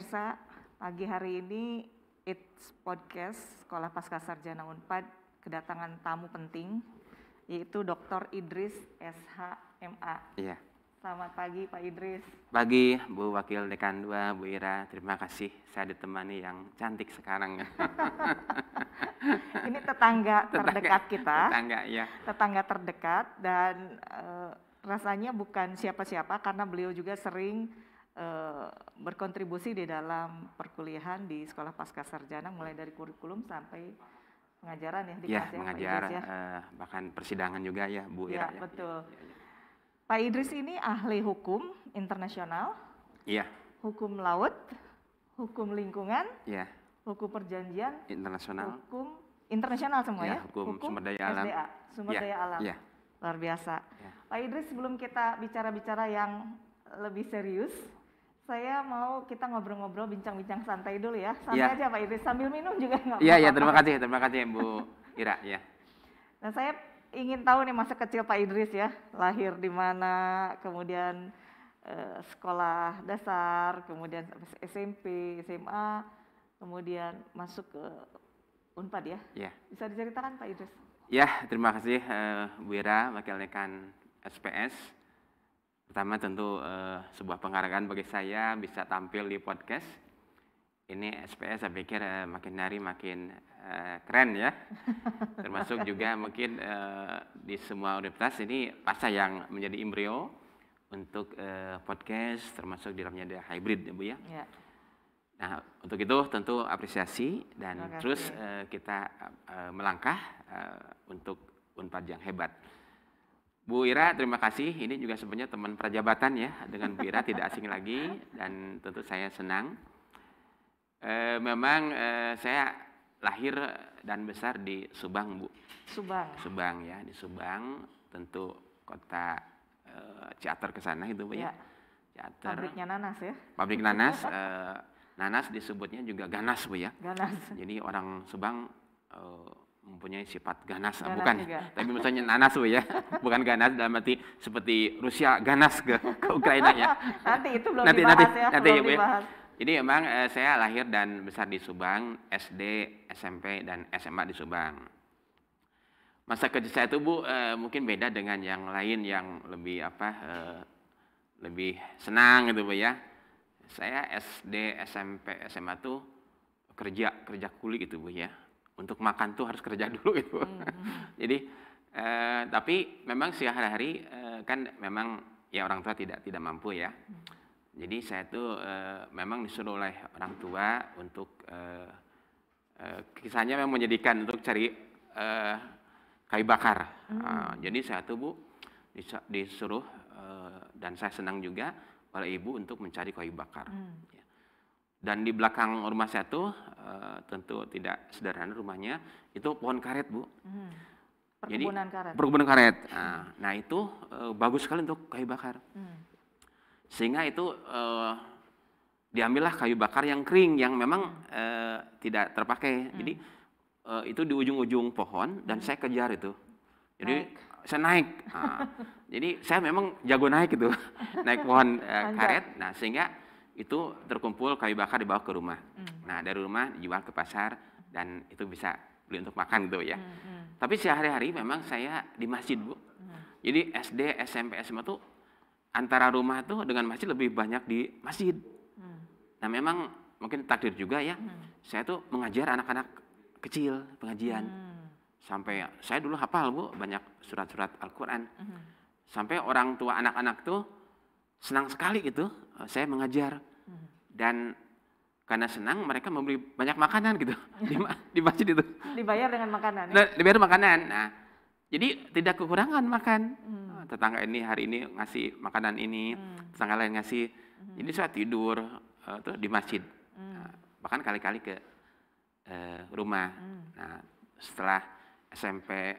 pemirsa, pagi hari ini It's Podcast Sekolah Pasca Sarjana Unpad kedatangan tamu penting yaitu Dr. Idris SHMA. Iya. Selamat pagi Pak Idris. Pagi Bu Wakil Dekan 2, Bu Ira. Terima kasih saya ditemani yang cantik sekarang. Ini tetangga, tetangga terdekat kita. Tetangga ya. Tetangga terdekat dan uh, rasanya bukan siapa-siapa karena beliau juga sering Eh, berkontribusi di dalam perkuliahan di sekolah pasca sarjana mulai dari kurikulum sampai pengajaran ya di iya, gitu ya, ya. Uh, bahkan persidangan juga ya Bu iya, Ira. Ya, ya. betul. Ya, ya. Pak Idris ini ahli hukum internasional. Iya. Hukum laut, hukum lingkungan, iya. hukum perjanjian internasional. Hukum internasional semua ya. ya? Hukum, hukum sumber daya alam. SDA, sumber ya, daya alam. Ya. Luar biasa. Ya. Pak Idris sebelum kita bicara-bicara yang lebih serius, saya mau kita ngobrol-ngobrol bincang-bincang santai dulu ya. Santai ya. aja Pak Idris, sambil minum juga nggak iya, iya, apa-apa. Iya, ya, terima kasih, terima kasih Bu Ira. Ya. Nah saya ingin tahu nih masa kecil Pak Idris ya, lahir di mana, kemudian eh, sekolah dasar, kemudian SMP, SMA, kemudian masuk ke Unpad ya. ya. Bisa diceritakan Pak Idris? Ya, terima kasih uh, Bu Ira, Wakil rekan SPS. Pertama tentu uh, sebuah penghargaan bagi saya bisa tampil di podcast. Ini SPS saya pikir uh, makin hari makin uh, keren ya. Termasuk juga mungkin uh, di semua universitas ini pasca yang menjadi embrio untuk uh, podcast termasuk di dalamnya ada hybrid ya Bu ya. ya. Nah, untuk itu tentu apresiasi dan terus uh, kita uh, melangkah uh, untuk Unpad yang hebat. Bu Ira, terima kasih. Ini juga sebenarnya teman perjabatan ya dengan Bu Ira tidak asing lagi dan tentu saya senang. E, memang e, saya lahir dan besar di Subang, Bu. Subang. Subang ya, di Subang tentu kota e, eh, Ciater ke sana itu Bu ya. ya. Ciater. Pabriknya nanas ya. Pabrik nanas e, nanas disebutnya juga ganas Bu ya. Ganas. Jadi orang Subang e, mempunyai sifat ganas, ganas bukan juga. tapi misalnya nanas ya bukan ganas dalam arti seperti Rusia ganas ke, ke Ukraina ya nanti itu belum nanti, dibahas nanti, ya nanti, belum ya, ya. dibahas jadi emang eh, saya lahir dan besar di Subang SD SMP dan SMA di Subang masa kerja saya itu bu eh, mungkin beda dengan yang lain yang lebih apa eh, lebih senang gitu bu ya saya SD SMP SMA tuh kerja kerja kulit gitu bu ya untuk makan tuh harus kerja dulu gitu. Hmm. hmm, hmm. Jadi eh, tapi memang sih hari eh, kan memang ya orang tua tidak tidak mampu ya. Hmm. Jadi saya tuh eh, memang disuruh oleh orang tua untuk eh, eh, kisahnya memang menjadikan untuk cari eh, kayu bakar. Hmm. Eh, jadi saya tuh bu disuruh eh, dan saya senang juga oleh ibu untuk mencari kayu bakar. Hmm. Dan di belakang rumah saya tuh uh, tentu tidak sederhana rumahnya, itu pohon karet bu. Hmm. Perkebunan Jadi, karet. Perkebunan karet. Nah, nah itu eh, bagus sekali untuk kayu bakar. Hmm. Sehingga itu uh, diambillah kayu bakar yang kering, yang memang hmm. uh, tidak terpakai. Hmm. Jadi uh, itu di ujung-ujung pohon dan hmm. saya kejar itu. Jadi naik. saya naik. Nah, jadi saya memang jago naik itu naik pohon uh, karet. Nah sehingga itu terkumpul kayu bakar dibawa ke rumah. Hmm. Nah, dari rumah dijual ke pasar dan itu bisa beli untuk makan gitu ya. Hmm, hmm. Tapi sehari-hari memang saya di masjid, Bu. Hmm. Jadi SD, SMP, SMA tuh antara rumah tuh dengan masjid lebih banyak di masjid. Hmm. Nah, memang mungkin takdir juga ya. Hmm. Saya tuh mengajar anak-anak kecil pengajian. Hmm. Sampai saya dulu hafal, Bu, banyak surat-surat Al-Qur'an. Hmm. Sampai orang tua anak-anak tuh senang sekali gitu eh, saya mengajar dan karena senang mereka memberi banyak makanan gitu di, di masjid itu. Dibayar dengan makanan. Ya? Nah, dibayar makanan. Nah, jadi tidak kekurangan makan. Hmm. Ah, tetangga ini hari ini ngasih makanan ini, hmm. tetangga lain ngasih. Hmm. Jadi saat tidur uh, tuh di masjid. Hmm. Nah, bahkan kali-kali ke uh, rumah. Hmm. Nah, setelah SMP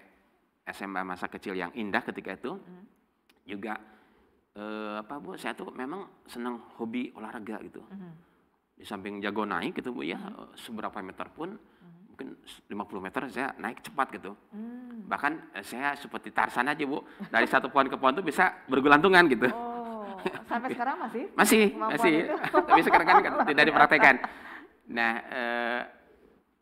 SMA masa kecil yang indah ketika itu hmm. juga eh, apa bu saya tuh memang senang hobi olahraga gitu mm -hmm. di samping jago naik gitu bu ya mm -hmm. seberapa meter pun mm -hmm. mungkin 50 meter saya naik cepat gitu mm -hmm. bahkan eh, saya seperti Tarsan aja bu dari satu pohon ke pohon tuh bisa bergelantungan gitu oh, sampai sekarang masih masih masih tapi sekarang kan tidak dipraktekkan nah eh,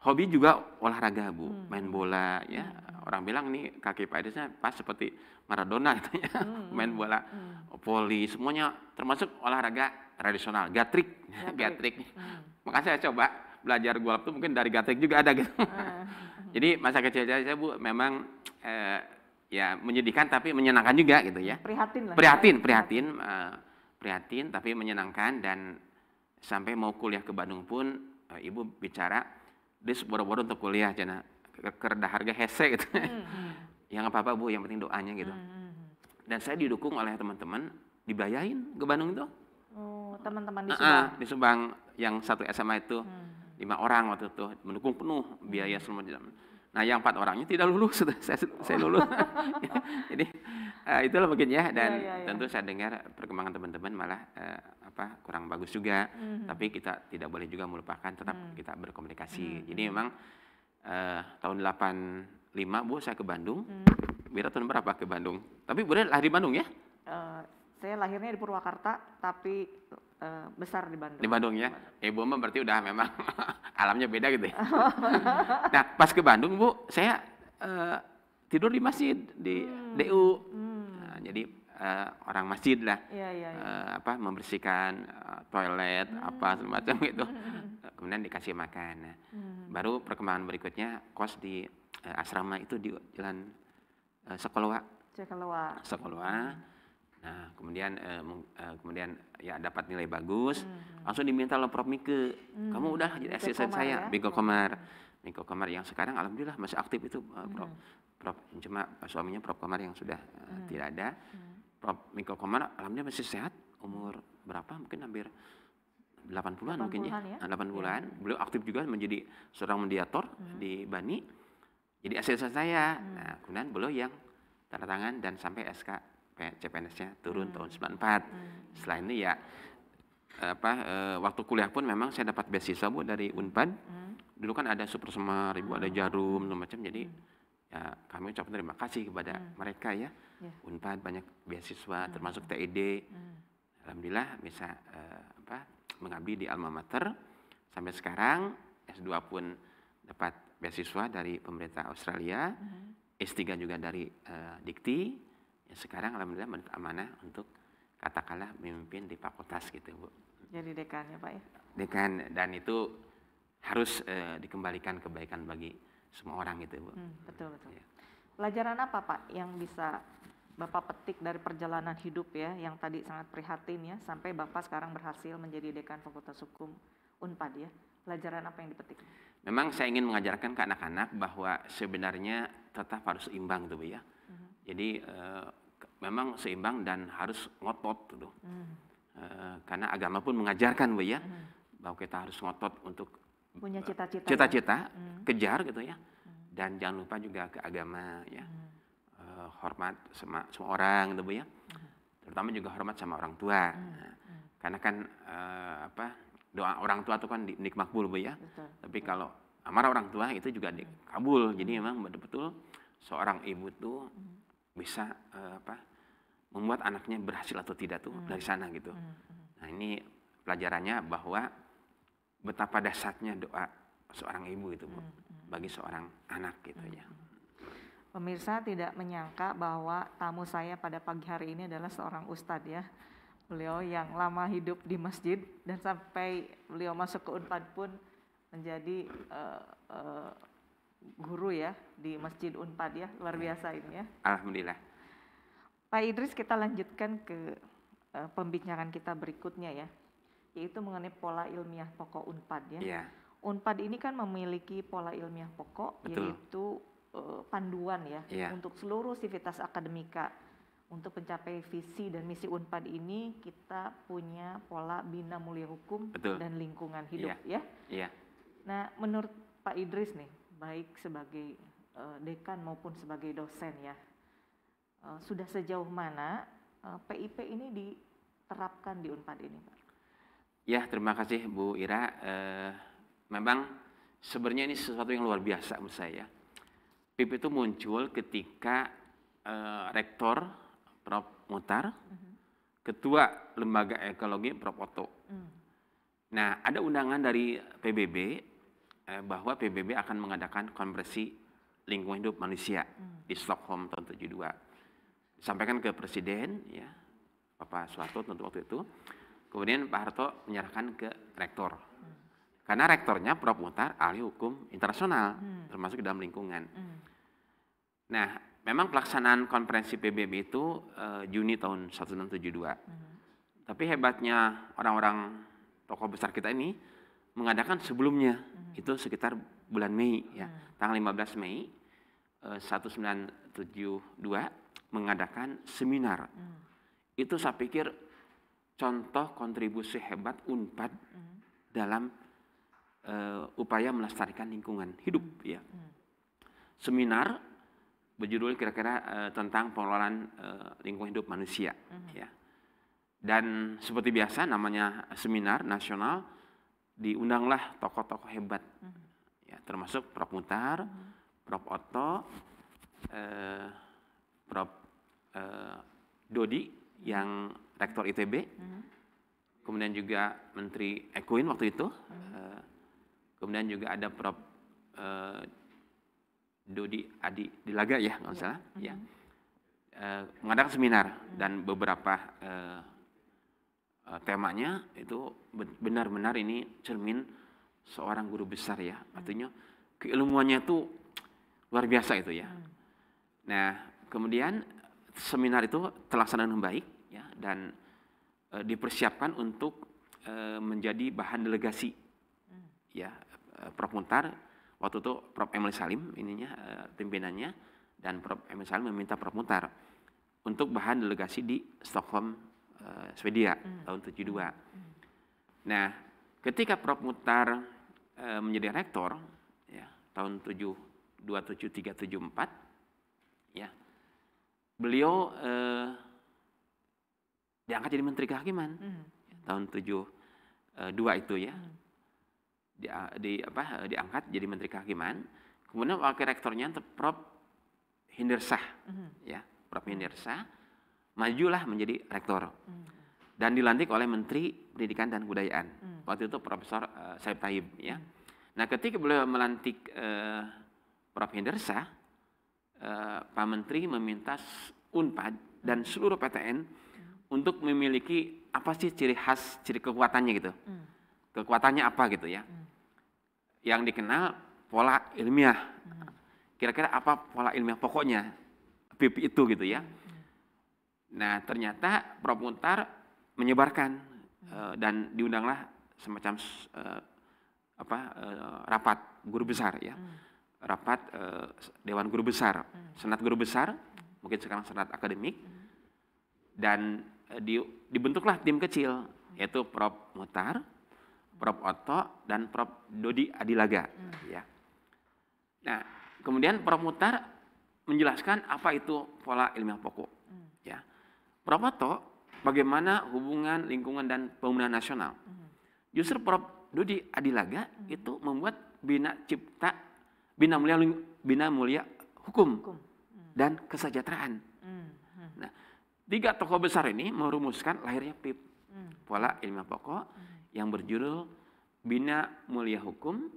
hobi juga olahraga bu hmm. main bola ya hmm. orang bilang nih kaki Pak Idrisnya pas seperti Maradona gitu ya hmm. main bola hmm. voli semuanya termasuk olahraga tradisional gatrik gatrik, Hmm. makanya saya coba belajar golf tuh mungkin dari gatrik juga ada gitu hmm. jadi masa kecil saya, saya bu memang eh, ya menyedihkan tapi menyenangkan juga gitu ya prihatin lah prihatin ya. prihatin uh, prihatin tapi menyenangkan dan sampai mau kuliah ke Bandung pun eh, ibu bicara dia boro-boro untuk kuliah cina kerda harga hese gitu hmm. hmm. ya apa-apa bu yang penting doanya gitu hmm. hmm, hmm. dan saya didukung oleh teman-teman dibayain ke Bandung itu teman oh, teman-teman di Subang di Subang yang satu SMA itu hmm. lima orang waktu itu mendukung penuh biaya semua di dalam nah yang empat orangnya tidak lulus saya, saya lulus oh. jadi uh, itulah mungkin ya dan yeah, yeah, yeah. tentu saya dengar perkembangan teman-teman malah uh, apa kurang bagus juga mm-hmm. tapi kita tidak boleh juga melupakan tetap mm-hmm. kita berkomunikasi mm-hmm. jadi mhm. memang uh, tahun 85 bu saya ke Bandung mm-hmm. tahun berapa ke Bandung tapi Bu lahir di Bandung ya uh, saya lahirnya di Purwakarta tapi uh, besar di Bandung di Bandung ya ibu memang berarti udah memang alamnya beda gitu ya nah pas ke Bandung bu saya uh, tidur di masjid di hmm. DU hmm Nah, jadi uh, orang masjid lah ya, ya, ya. Uh, apa membersihkan uh, toilet -hmm. apa semacam hmm. gitu kemudian dikasih makan nah, -hmm. baru perkembangan berikutnya kos di uh, asrama itu di jalan uh, sekolwa sekolwa -hmm. nah kemudian uh, uh, kemudian ya dapat nilai bagus -hmm. langsung diminta oleh prof Mike -hmm. kamu udah jadi asisten saya ya? Bigo Komar hmm. Niko Komar yang sekarang alhamdulillah masih aktif itu uh, eh, Prof. Hmm. Prof cuma suaminya Prof Komar yang sudah uh, hmm. tidak ada. Hmm. Prof Niko Komar alhamdulillah masih sehat umur berapa mungkin hampir 80-an mungkin ya. ya. 80-an. Nah, yeah. Beliau aktif juga menjadi seorang mediator hmm. di Bani. Jadi asisten saya. Hmm. Nah, kemudian beliau yang tanda tangan dan sampai SK CPNS-nya turun hmm. tahun 94. Hmm. Selain itu ya apa uh, waktu kuliah pun memang saya dapat beasiswa bu dari Unpad. Hmm. Dulu kan ada Super Semar, ibu ada hmm. Jarum, macam jadi hmm. ya kami ucapkan terima kasih kepada hmm. mereka ya. Yeah. Unpad banyak beasiswa hmm. termasuk TED. Hmm. Alhamdulillah bisa uh, apa mengabdi di alma mater sampai sekarang S2 pun dapat beasiswa dari pemerintah Australia. Hmm. S3 juga dari uh, Dikti. Ya, sekarang alhamdulillah menurut amanah untuk katakanlah memimpin di fakultas gitu Bu. Jadi dekan ya Pak ya? Dekan dan itu harus e, dikembalikan kebaikan bagi semua orang gitu Bu. Hmm, betul betul. Ya. Pelajaran apa Pak yang bisa Bapak petik dari perjalanan hidup ya yang tadi sangat prihatin ya sampai Bapak sekarang berhasil menjadi dekan Fakultas Hukum Unpad ya. Pelajaran apa yang dipetik? Memang saya ingin mengajarkan ke anak-anak bahwa sebenarnya tetap harus imbang tuh Bu ya. Hmm. Jadi eh, memang seimbang dan harus ngotot gitu. Hmm. E, karena agama pun mengajarkan Bu ya hmm. bahwa kita harus ngotot untuk punya cita-cita cita-cita ya? kejar gitu ya. Hmm. Dan jangan lupa juga ke agama ya. Hmm. E, hormat sama semua orang gitu Bu ya. Hmm. Terutama juga hormat sama orang tua. Hmm. Nah, hmm. Karena kan e, apa doa orang tua itu kan nikmat Bu ya. Betul. Tapi kalau amarah orang tua itu juga hmm. dikabul. Hmm. Jadi memang betul-betul seorang ibu tuh hmm. bisa uh, apa membuat anaknya berhasil atau tidak tuh hmm. dari sana gitu. Hmm. hmm. Nah ini pelajarannya bahwa betapa dasarnya doa seorang ibu itu hmm, hmm. bagi seorang anak gitu hmm. ya. Hmm. Pemirsa tidak menyangka bahwa tamu saya pada pagi hari ini adalah seorang ustadz ya. Beliau yang lama hidup di masjid dan sampai beliau masuk ke Unpad pun menjadi uh, uh, guru ya di Masjid Unpad ya luar ya. biasa ini ya. Alhamdulillah. Pak Idris kita lanjutkan ke uh, eh, pembicaraan kita berikutnya ya, yaitu mengenai pola ilmiah pokok UNPAD ya. Yeah. UNPAD ini kan memiliki pola ilmiah pokok Betul. yaitu uh, panduan ya yeah. untuk seluruh sivitas akademika. Untuk mencapai visi dan misi UNPAD ini kita punya pola bina mulia hukum Betul. dan lingkungan hidup yeah. ya. Yeah. Nah, menurut Pak Idris nih, baik sebagai uh, dekan maupun sebagai dosen ya Eh, sudah sejauh mana PIP eh, ini diterapkan di Unpad ini, Pak? Ya, terima kasih Bu Ira. Eh, memang sebenarnya ini sesuatu yang luar biasa menurut saya. PIP ya. itu muncul ketika rektor Prof. Mutar, mhm. ketua lembaga ekologi Prof. Otto. Mhm. Nah, ada undangan dari PBB bahwa PBB akan mengadakan konversi lingkungan hidup manusia mhm. di Stockholm tahun 72 sampaikan ke presiden ya Bapak Soeharto tentu waktu itu kemudian Pak Harto menyerahkan ke rektor karena rektornya Prof Mutar ahli hukum internasional hmm. termasuk dalam lingkungan hmm. nah memang pelaksanaan konferensi PBB itu uh, Juni tahun tujuh hmm. tapi hebatnya orang-orang tokoh besar kita ini mengadakan sebelumnya hmm. itu sekitar bulan Mei ya hmm. tanggal 15 Mei eh, uh, 1972 mengadakan seminar. Hmm. Itu saya pikir contoh kontribusi hebat Unpad hmm. dalam uh, upaya melestarikan lingkungan hidup hmm. ya. Hmm. Seminar berjudul kira-kira uh, tentang pengelolaan uh, lingkungan hidup manusia hmm. ya. Dan seperti biasa namanya seminar nasional diundanglah tokoh-tokoh hebat. Hmm. Ya, termasuk Prof Mutar, hmm. Prof Otto, eh, Prof Eh, Dodi yang rektor ITB, uh mhm. -huh. kemudian juga Menteri Equin eh, waktu itu, uh mhm. eh, -huh. kemudian juga ada Prof. Dodi Adi Dilaga ya nggak yeah. salah, uh -huh. ya uh, mengadakan seminar uh dan beberapa uh, uh, temanya itu benar-benar ini cermin seorang guru besar ya, artinya keilmuannya itu luar biasa itu ya. Nah kemudian seminar itu terlaksana dengan baik ya, dan e, dipersiapkan untuk e, menjadi bahan delegasi hmm. ya e, Prof Muntar waktu itu Prof Emil Salim ininya e, pimpinannya dan Prof Emil Salim meminta Prof Muntar untuk bahan delegasi di Stockholm e, Swedia hmm. tahun 72. Hmm. Nah, ketika Prof Muntar e, menjadi rektor ya tahun 72 73 74 ya beliau eh, diangkat jadi menteri kehakiman hmm. tahun 72 eh, itu ya. Hmm. Di, di apa diangkat jadi menteri kehakiman. Kemudian wakil rektornya Prof Hindersah hmm. ya, Prof Hindersah majulah menjadi rektor. Hmm. Dan dilantik oleh Menteri Pendidikan dan Kebudayaan. Hmm. Waktu itu Profesor uh, Saib Taib ya. Hmm. Nah, ketika beliau melantik uh, Prof Hindersah Eh, Pak Menteri meminta Unpad dan seluruh PTN untuk memiliki apa sih ciri khas, ciri kekuatannya gitu. Hmm. Kekuatannya apa gitu ya. Hmm. Yang dikenal pola ilmiah. Hmm. Kira-kira apa pola ilmiah pokoknya pp itu gitu ya. Nah ternyata Prof. Muntar menyebarkan eh, dan diundanglah semacam eh, apa rapat guru besar ya rapat e, Dewan Guru Besar, hmm. Senat Guru Besar, mungkin sekarang Senat Akademik, hmm. dan e, di, dibentuklah tim kecil, hmm. yaitu Prof. Mutar, Prof. Oto, dan Prof. Dodi Adilaga. Ya. Nah, kemudian Prof. Mutar menjelaskan apa itu pola ilmiah pokok. Ya. Prof. Oto, bagaimana hubungan lingkungan dan pembangunan nasional. Justru Prof. Dodi Adilaga itu membuat bina cipta bina mulia bina mulia hukum, hukum. Hmm. dan kesejahteraan. Hmm. Hmm. Nah, tiga tokoh besar ini merumuskan lahirnya PIP, hmm. pola Ilmu pokok hmm. yang berjudul bina mulia hukum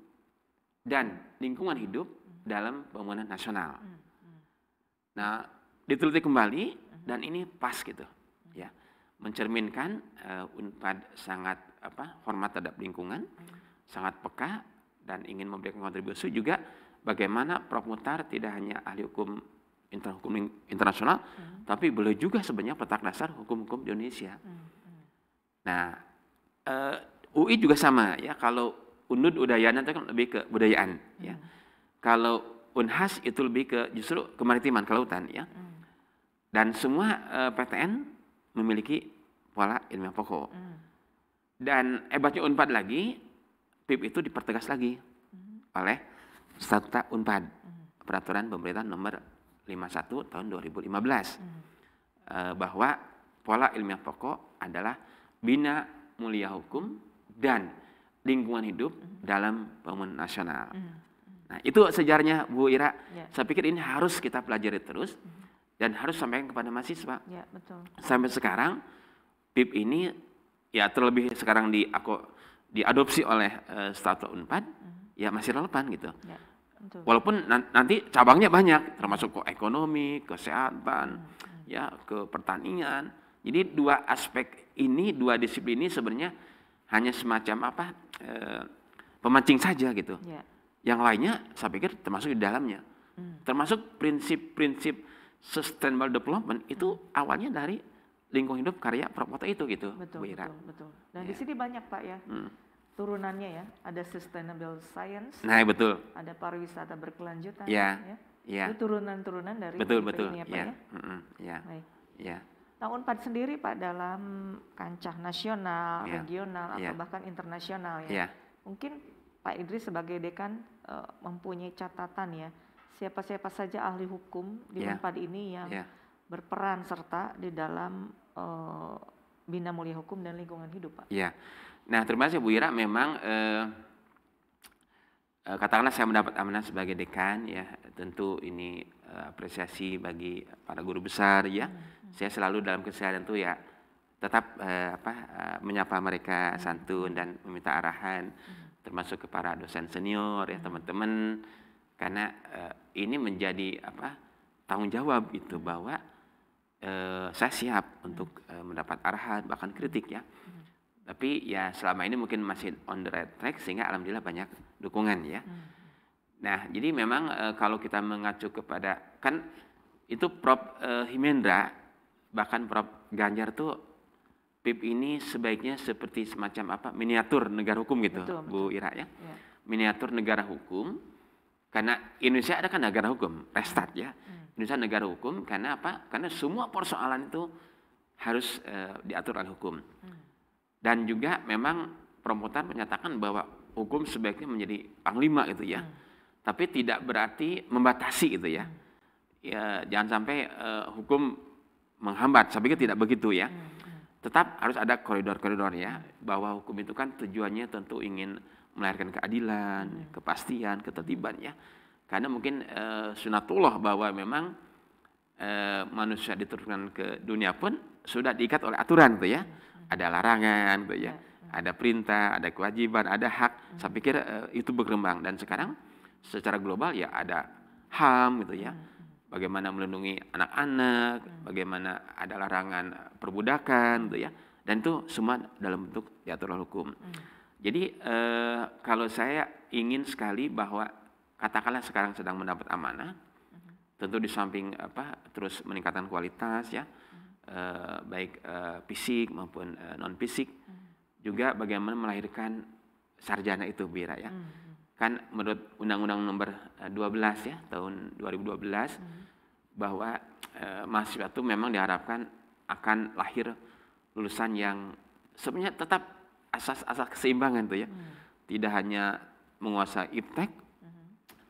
dan lingkungan hidup hmm. dalam pembangunan nasional. Hmm. Hmm. Nah, diteliti kembali hmm. dan ini pas gitu, hmm. ya mencerminkan uh, eh, Unpad sangat apa hormat terhadap lingkungan, hmm. sangat peka dan ingin memberikan kontribusi juga bagaimana Prof Mutar tidak hanya ahli hukum hukum internasional, hmm. tapi boleh juga sebenarnya petak dasar hukum-hukum di Indonesia. Hmm. hmm. Nah, uh, eh, UI juga sama ya. Kalau UNUD Udayana itu kan lebih ke budayaan hmm. ya. Kalau UNHAS itu lebih ke justru kemaritiman, kelautan ya. Hmm. Dan semua uh, eh, PTN memiliki pola ilmiah pokok. Hmm. Dan hebatnya UNPAD lagi, PIP itu dipertegas lagi hmm. oleh Statuta Unpad, mm-hmm. Peraturan Pemerintah Nomor 51 Tahun 2015, hmm. Eh, bahwa pola ilmiah pokok adalah bina mulia hukum dan lingkungan hidup hmm. dalam pembangunan nasional. Hmm. Nah itu sejarahnya Bu Ira. Ya. Saya pikir ini harus kita pelajari terus hmm. dan harus sampaikan kepada mahasiswa. Ya, betul. Sampai sekarang PIP ini ya terlebih sekarang di aku diadopsi oleh uh, Statuta Unpad. Mm-hmm. ya masih relevan gitu. Ya. Betul. Walaupun nanti cabangnya banyak, termasuk ke ekonomi, kesehatan, hmm. ya, ke pertanian. Jadi dua aspek ini, dua disiplin ini sebenarnya hanya semacam apa e, pemancing saja gitu. Ya. Yang lainnya saya pikir termasuk di dalamnya, hmm. termasuk prinsip-prinsip sustainable development itu hmm. awalnya dari lingkungan hidup karya Prapota itu gitu, betul, Bu Ira. Betul, betul. Dan ya. di sini banyak Pak ya. Hmm turunannya ya, ada sustainable science. Nah, iya, betul. Ada pariwisata berkelanjutan. Iya, ya. ya. ya. Itu turunan-turunan dari betul, IP betul. ini ya, Betul, ya. betul. Iya, ya. Ya. Nah, Unpad sendiri Pak dalam kancah nasional, ya. regional ya. atau bahkan internasional ya. ya. Mungkin Pak Idris sebagai dekan uh, mempunyai catatan ya. Siapa-siapa saja ahli hukum di ya. Unpad ini yang ya. berperan serta di dalam uh, bina mulia hukum dan lingkungan hidup, Pak. Iya. Nah terima kasih Bu Ira memang eh, eh, katakanlah saya mendapat amanah sebagai dekan ya tentu ini eh, apresiasi bagi para guru besar ya. Hmm. Saya selalu dalam kesehatan tuh ya tetap eh, apa eh, menyapa mereka hmm. santun dan meminta arahan hmm. termasuk para dosen senior ya hmm. teman-teman karena eh, ini menjadi apa tanggung jawab itu bahwa eh, saya siap untuk hmm. eh, mendapat arahan bahkan kritik ya. Hmm tapi ya selama ini mungkin masih on the right track sehingga alhamdulillah banyak dukungan ya. Hmm. Nah, jadi memang e, kalau kita mengacu kepada kan itu Prof e, eh, Himendra bahkan Prof Ganjar tuh PIP ini sebaiknya seperti semacam apa miniatur negara hukum gitu, betul, Bu betul. Ira ya. ya. Miniatur negara hukum karena Indonesia ada kan negara hukum, restart ya. Hmm. Indonesia negara hukum karena apa? Karena semua persoalan itu harus e, diatur oleh hukum. Hmm. Dan juga memang Perempuan menyatakan bahwa hukum sebaiknya menjadi panglima gitu ya. Hmm. Tapi tidak berarti membatasi gitu ya. Hmm. ya jangan sampai uh, hukum menghambat. Saya pikir tidak begitu ya. Hmm, hmm. Tetap harus ada koridor-koridor ya bahwa hukum itu kan tujuannya tentu ingin melahirkan keadilan, hmm. kepastian, ketertiban ya. Karena mungkin uh, sunatullah bahwa memang uh, manusia diturunkan ke dunia pun sudah diikat oleh aturan gitu ya. Hmm ada larangan gitu ya, iya, iya. ada perintah, ada kewajiban, ada hak. Hmm. Saya pikir uh, itu berkembang dan sekarang secara global ya ada HAM gitu ya. Hmm, hmm. Bagaimana melindungi anak-anak, bagaimana ada larangan perbudakan gitu ya. Dan itu semua dalam bentuk diatur hukum. Jadi uh, kalau saya ingin sekali bahwa katakanlah sekarang sedang mendapat amanah, tentu di samping apa terus meningkatkan kualitas ya, Eh, baik uh, fisik maupun uh, eh, non fisik hmm. juga bagaimana melahirkan sarjana itu Bira ya hmm. kan menurut Undang-Undang Nomor 12 ya tahun 2012 hmm. bahwa uh, mahasiswa itu memang diharapkan akan lahir lulusan yang sebenarnya tetap asas-asas keseimbangan tuh ya hmm. tidak hanya menguasai iptek hmm.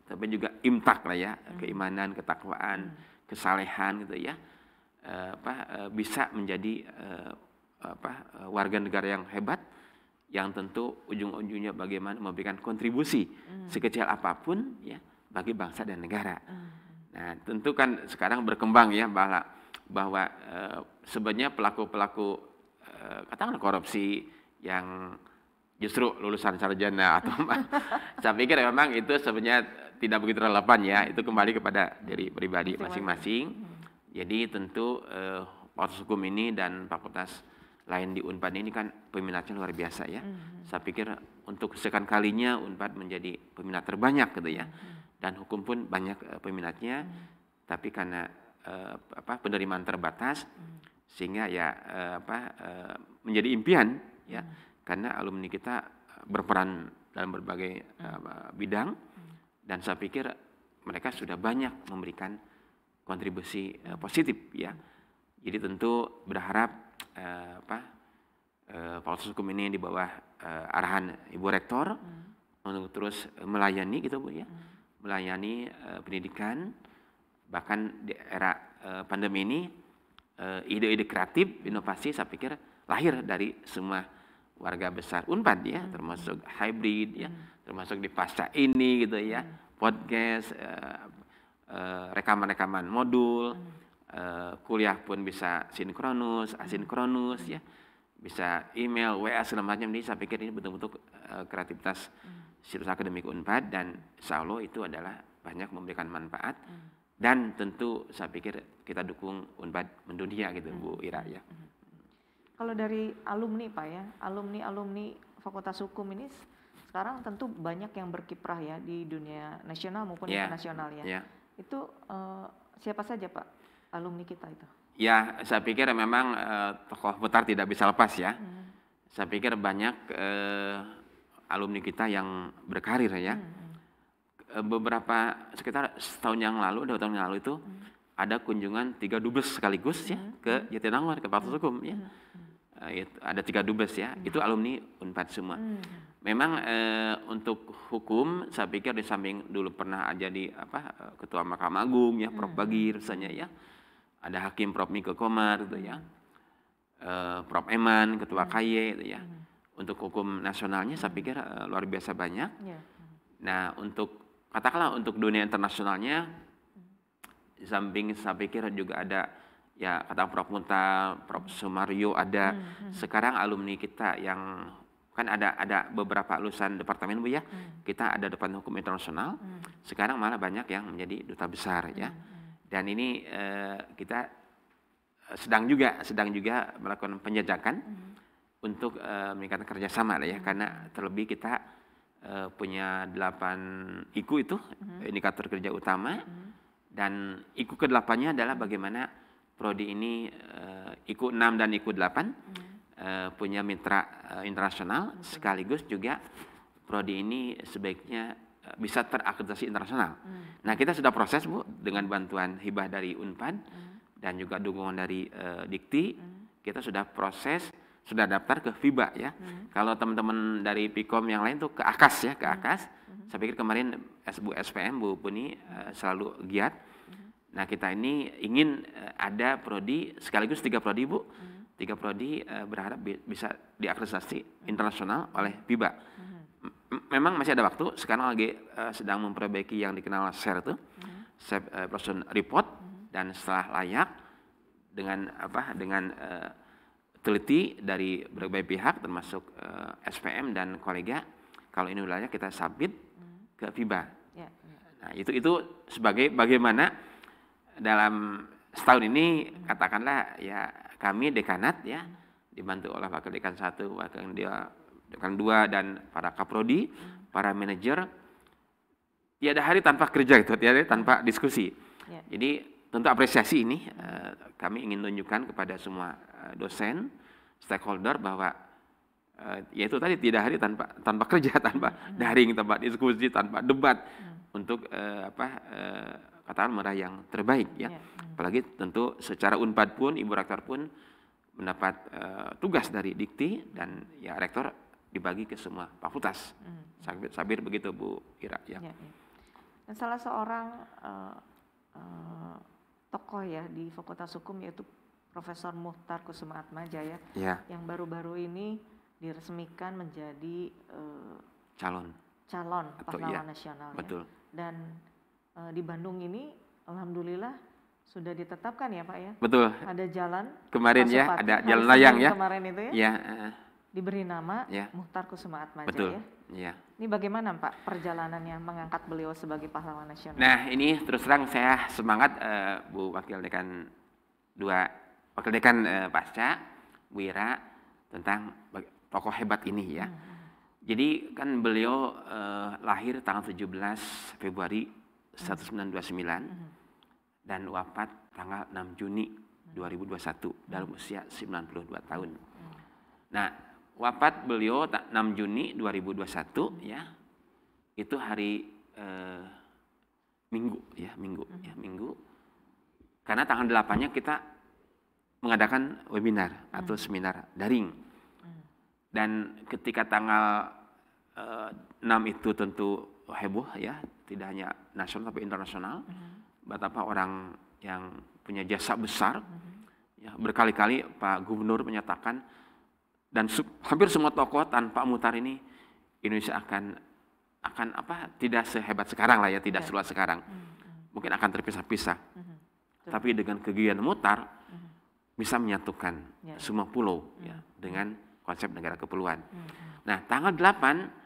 tapi juga imtak lah ya hmm. keimanan ketakwaan hmm. kesalehan gitu ya Eh, apa eh, bisa menjadi eh, apa warga negara yang hebat yang tentu ujung-ujungnya bagaimana memberikan kontribusi hmm. sekecil apapun ya bagi bangsa dan negara. Hmm. Nah, tentu kan sekarang berkembang ya bahwa bahwa e, sebenarnya pelaku-pelaku e, katakanlah korupsi yang justru lulusan sarjana atau saya pikir memang itu sebenarnya tidak begitu relevan ya, itu kembali kepada diri pribadi masing-masing. Hmm. Jadi tentu eh, hukum ini dan fakultas lain di Unpad ini kan peminatnya luar biasa ya. Mm -hmm. Saya pikir untuk sekian kalinya Unpad menjadi peminat terbanyak gitu ya. Mm -hmm. Dan hukum pun banyak eh, peminatnya, mm -hmm. tapi karena eh, apa penerimaan terbatas, mm -hmm. sehingga ya eh, apa eh, menjadi impian ya. Mm -hmm. Karena alumni kita berperan dalam berbagai uh, bidang, mm -hmm. dan saya pikir mereka sudah banyak memberikan kontribusi uh, positif ya. Jadi tentu berharap uh, apa uh, eh, fakultas hukum ini di bawah uh, arahan Ibu Rektor hmm. untuk terus melayani gitu Bu ya. Hmm. Melayani uh, pendidikan bahkan di era uh, pandemi ini ide-ide kreatif, inovasi saya pikir lahir dari semua warga besar Unpad ya, hmm. termasuk hybrid ya, hmm. termasuk di pasca ini gitu ya, hmm. podcast uh, Eh, rekaman-rekaman modul, uh, kuliah pun bisa sinkronus, hmm. asinkronus ya, bisa email, WA segala macam. ini saya pikir ini betul-betul uh, kreativitas hmm. situs akademik Unpad dan insya Allah itu adalah banyak memberikan manfaat dan tentu saya pikir kita dukung Unpad mendunia gitu Bu Ira ya. Kalau dari alumni Pak ya, alumni-alumni Fakultas Hukum ini sekarang tentu banyak yang berkiprah ya di dunia nasional maupun yeah. internasional ya. Yeah. Itu uh, siapa saja Pak alumni kita itu? Ya, saya pikir memang uh, tokoh putar tidak bisa lepas ya. Hmm. Saya pikir banyak uh, alumni kita yang berkarir ya. Hmm. hmm. Beberapa sekitar setahun yang lalu, dua tahun yang lalu itu hmm. ada kunjungan tiga dubes sekaligus ya hmm. ya ke hmm. Jatinangor, ke Patus hmm. Hukum ya. Eh, itu, ada tiga dubes ya, hmm. itu alumni Unpad semua. Hmm. Memang e, untuk hukum saya pikir di samping dulu pernah jadi apa eh, ketua Mahkamah Agung ya Prof hmm. Bagir misalnya ya. Ada hakim Prof Miko Komar gitu ya. E, Prof Eman, ketua hmm. KY itu ya. Hmm. Untuk hukum nasionalnya saya pikir e, luar biasa banyak. Yeah. Nah, untuk katakanlah untuk dunia internasionalnya di samping saya pikir juga ada ya kadang Prof Munta, Prof Sumario ada. Hmm, hmm. Sekarang alumni kita yang kan ada ada beberapa lulusan departemen Bu ya. Hmm. Kita ada depan hukum internasional. Hmm. Sekarang malah banyak yang menjadi duta besar ya. hmm, ya. Dan ini eh, kita eh, sedang juga sedang juga melakukan penjajakan hmm. untuk eh, meningkatkan kerjasama lah ya. Hmm. Karena terlebih kita eh, punya delapan IKU itu hmm. indikator kerja utama hmm. dan IKU kedelapannya adalah bagaimana prodi ini uh, eh, IKU 6 dan ikut 8 uh, hmm. eh, punya mitra uh, internasional sekaligus juga prodi ini sebaiknya bisa terakreditasi internasional. Hmm. Nah, kita sudah proses Bu dengan bantuan hibah dari Unpad hmm. dan juga dukungan dari uh, Dikti. Hmm. Kita sudah proses sudah daftar ke FIBA ya. Hmm. Kalau teman-teman dari Pikom yang lain tuh ke AKAS ya, ke AKAS. Hmm. Saya pikir kemarin Bu SPM Bu Puni uh, selalu giat Nah kita ini ingin eh, ada prodi sekaligus tiga prodi bu, hmm. tiga prodi uh, berharap bi bisa diakreditasi internasional oleh PIBA. Hmm. Memang masih ada waktu. Sekarang lagi uh, sedang memperbaiki yang dikenal SER itu, hmm. uh, Person Report, hmm. dan setelah layak dengan apa dengan uh, teliti dari berbagai pihak termasuk uh, SPM dan kolega. Kalau ini wilayah kita sabit hmm. ke fiba Yeah. Ya. Nah itu itu sebagai bagaimana dalam setahun ini katakanlah ya kami dekanat ya dibantu oleh wakil dekan satu, wakil dekan dua dan para kaprodi, para manajer ya ada hari tanpa kerja gitu, tiada hari tanpa diskusi. Ya. Jadi tentu apresiasi ini eh, kami ingin tunjukkan kepada semua eh, dosen, stakeholder bahwa eh, ya yaitu tadi tidak hari tanpa tanpa kerja, tanpa hmm. daring, tanpa diskusi, tanpa debat hmm. untuk apa katakan merah yang terbaik ya. Iya, hmm. Apalagi tentu secara Unpad pun Ibu Rektor pun mendapat uh, tugas dari Dikti dan ya rektor dibagi ke semua fakultas. Hmm. Sabir, sabir begitu Bu Ira ya. Iya, iya. Dan salah seorang uh, uh, tokoh ya di Fakultas Hukum yaitu Profesor Muhtar Kusuma Atmajaya ya. yang baru-baru ini diresmikan menjadi uh, calon calon atau pahlawan ya, nasional betul. Ya. dan Eh, di Bandung ini alhamdulillah sudah ditetapkan ya Pak ya. Betul. Ada jalan. Kemarin ya, ya, ada jalan layang ya. Kemarin itu ya. Ya. Uh, diberi nama ya. Muhtar Kusuma Atmaja Betul. ya. Iya. Ini bagaimana Pak perjalanannya mengangkat beliau sebagai pahlawan nasional? Nah ini terus terang saya semangat uh, Bu Wakil Dekan dua Wakil Dekan uh, Pasca Bu Ira tentang tokoh hebat ini ya. Hmm. hmm. Jadi kan beliau uh, lahir tanggal 17 Februari 1929 mm-hmm. dan wafat tanggal 6 Juni 2021 mm-hmm. dalam mm-hmm. usia 92 tahun. Nah, wafat beliau 6 Juni 2021 ya. Itu hari eh, Minggu ya, Minggu ya, Minggu. Karena tanggal 8-nya kita mengadakan webinar atau seminar daring. Dan ketika tanggal eh, 6 itu tentu heboh ya, tidak hanya nasional tapi internasional. Mm-hmm. Betapa orang yang punya jasa besar, mm-hmm. ya berkali-kali Pak Gubernur menyatakan dan hampir semua tokoh tanpa mutar ini Indonesia akan akan apa? Tidak sehebat sekarang lah ya, tidak yeah. seluas sekarang. Mm-hmm. Mungkin akan terpisah-pisah. Mm-hmm. Tapi dengan kegiatan mutar mm-hmm. bisa menyatukan yeah. Iya. semua pulau mm-hmm. ya mhm. dengan konsep negara kepulauan. Mm-hmm. Nah, tanggal 8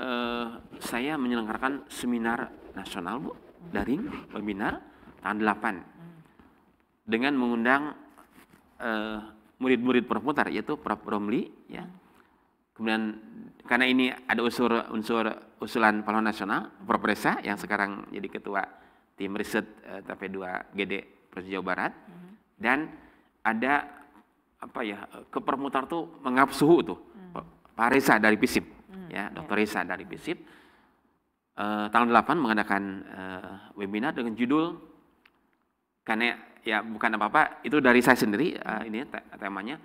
uh, saya menyelenggarakan seminar nasional bu daring webinar tahun 8 dengan mengundang murid eh, murid-murid perputar yaitu Prof Romli ya kemudian karena ini ada unsur unsur usulan pahlawan nasional Prof Resa yang sekarang jadi ketua tim riset uh, eh, TP2 GD Provinsi Jawa Barat dan ada apa ya kepermutar tuh mengap suhu tuh mm-hmm. Pak Resa dari PISIP hmm, ya Dr. Ya. Risa dari BISIP uh, tahun 8 mengadakan uh, webinar dengan judul karena ya bukan apa-apa itu dari saya sendiri uh, ini te temanya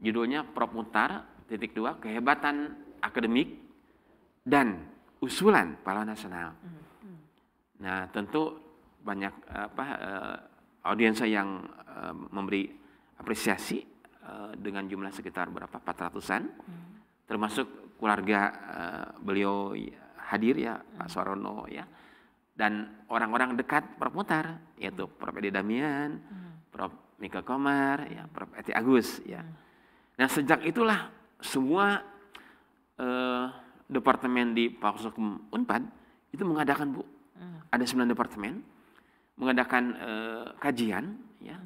judulnya Proputar titik dua kehebatan akademik dan usulan pahlawan nasional. Hmm, hmm. Nah tentu banyak apa uh, eh, audiens yang uh, memberi apresiasi uh, dengan jumlah sekitar berapa 400-an hmm. termasuk keluarga uh, beliau hadir ya Pak hmm. Sorono ya dan orang-orang dekat Mutar yaitu hmm. Prof Edi Damian, hmm. Prof Mika Komar, ya Prof Eti Agus ya. Hmm. Nah sejak itulah semua uh, departemen di Pak Sukum Unpad itu mengadakan bu, ada sembilan departemen mengadakan uh, kajian, ya,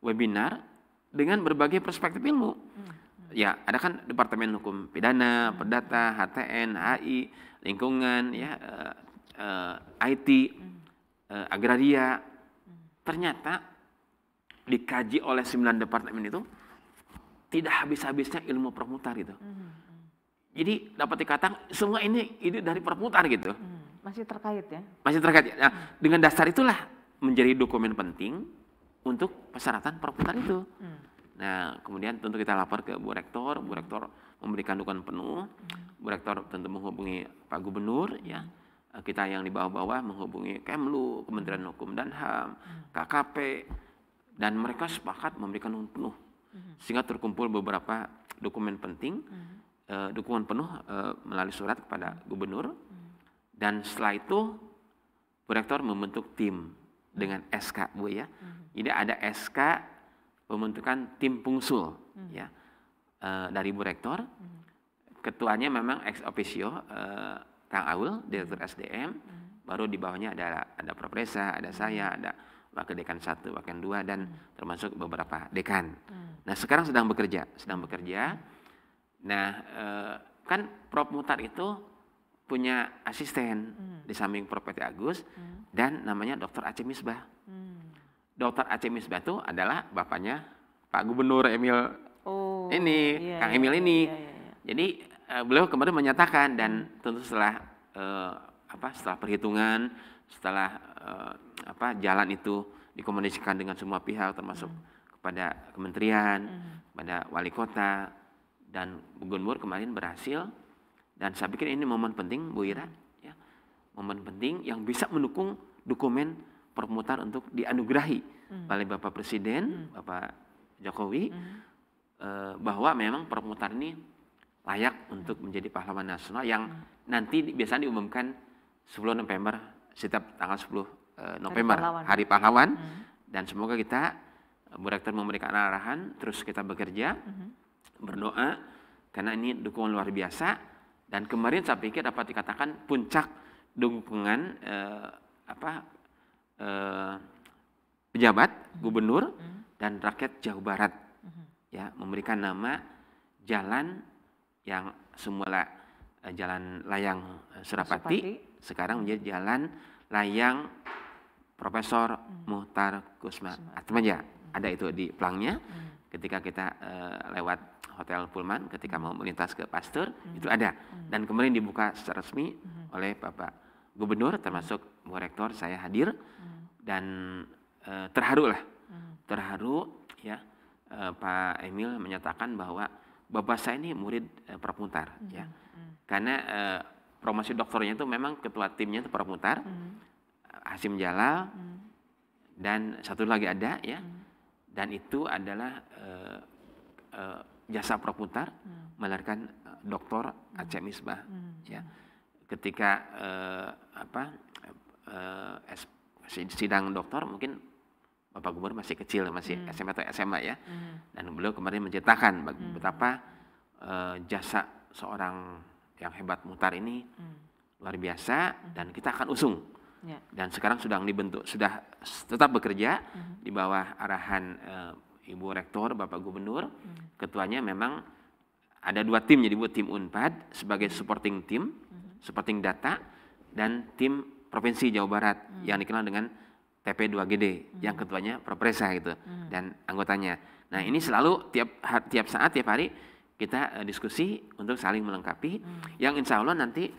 webinar dengan berbagai perspektif ilmu. Hmm ya ada kan departemen hukum pidana, hmm. perdata, HTN, AI, lingkungan, ya uh, eh, uh, eh, IT, uh, hmm. eh, agraria. Hmm. Ternyata dikaji oleh sembilan departemen itu tidak habis-habisnya ilmu permutar itu. Jadi dapat dikatakan semua ini ide dari permutar gitu. masih terkait ya? Masih terkait. Ya. Nah, dengan dasar itulah menjadi dokumen penting untuk persyaratan permutar itu. Hmm. Nah, kemudian tentu kita lapor ke Bu Rektor, Bu Rektor memberikan dukungan penuh. Bu Rektor tentu menghubungi Pak Gubernur ya. Kita yang di bawah-bawah menghubungi Kemlu, Kementerian Hukum dan HAM, KKP dan mereka sepakat memberikan dukungan penuh. Sehingga terkumpul beberapa dokumen penting, eh, dukungan penuh eh, melalui surat kepada gubernur. Dan setelah itu Bu Rektor membentuk tim dengan SK Bu ya. Jadi ada SK pembentukan tim pungsul hmm. ya e, dari Bu Rektor. Hmm. Ketuanya memang ex officio e, Kang Aul, hmm. Direktur SDM. Hmm. Baru di bawahnya ada ada propresa, ada hmm. saya, ada wakil dekan satu, wakil dua dan hmm. termasuk beberapa dekan. Hmm. Nah sekarang sedang bekerja, sedang bekerja. Hmm. Nah e, kan Prof Mutar itu punya asisten hmm. di samping Prof Agus hmm. dan namanya Dr. Aceh Misbah. Hmm Dokter Aceh Misbatu adalah bapaknya Pak Gubernur Emil oh, ini, iya, Kang iya, Emil ini. Iya, iya, iya. Jadi uh, beliau kemarin menyatakan dan hmm. tentu setelah uh, apa setelah perhitungan, setelah uh, apa jalan itu dikomunikasikan dengan semua pihak termasuk hmm. kepada kementerian, hmm. kepada wali kota dan gubernur kemarin berhasil dan saya pikir ini momen penting Bu Ira hmm. ya. Momen penting yang bisa mendukung dokumen permutar untuk dianugerahi hmm. oleh Bapak Presiden, hmm. Bapak Jokowi hmm. eh, bahwa memang permutar ini layak untuk hmm. menjadi pahlawan nasional yang hmm. nanti biasanya diumumkan 10 November setiap tanggal 10 eh, November Hari Pahlawan, Hari Pahlawan. Hmm. dan semoga kita eh, Bu Rektor memberikan arahan terus kita bekerja hmm. berdoa karena ini dukungan luar biasa dan kemarin saya pikir dapat dikatakan puncak dukungan eh, apa Eh, pejabat, gubernur dan rakyat Jawa Barat ya memberikan nama jalan yang semula eh, jalan layang eh, Serapati sekarang menjadi jalan layang Profesor hmm. Muhtar Kusma Atmaja. Hmm. Ada itu di pelangnya. Hmm. Ketika kita lewat Hotel Pullman, ketika mau hmm. melintas ke Pasteur, itu ada. Dan kemarin dibuka secara resmi oleh Bapak Gubernur termasuk Bu Rektor saya hadir hmm. dan e, terharu lah hmm. terharu ya e, Pak Emil menyatakan bahwa bapak saya ini murid e, eh, Prapuntar hmm. ya hmm. karena e, promosi doktornya itu memang ketua timnya itu Prapuntar hmm. Hasim Jalal hmm. dan satu lagi ada ya hmm. dan itu adalah e, e, jasa Prapuntar hmm. melahirkan doktor Aceh Misbah hmm. ya ketika e, apa Eh, sidang doktor mungkin Bapak Gubernur masih kecil, ya, masih hmm. SMA atau SMA ya. Hmm. Dan beliau kemarin menceritakan hmm. betapa uh, jasa seorang yang hebat Mutar ini hmm. luar biasa hmm. dan kita akan usung. Ya. Dan sekarang sudah dibentuk, sudah tetap bekerja hmm. di bawah arahan uh, Ibu Rektor, Bapak Gubernur. Hmm. Ketuanya memang ada dua tim, jadi buat tim Unpad sebagai hmm. supporting team, hmm. supporting data dan tim Provinsi Jawa Barat hmm. yang dikenal dengan tp 2 gd hmm. yang ketuanya Propresa gitu hmm. dan anggotanya. Nah, ini selalu tiap tiap saat tiap hari kita uh, diskusi untuk saling melengkapi hmm. yang insya Allah nanti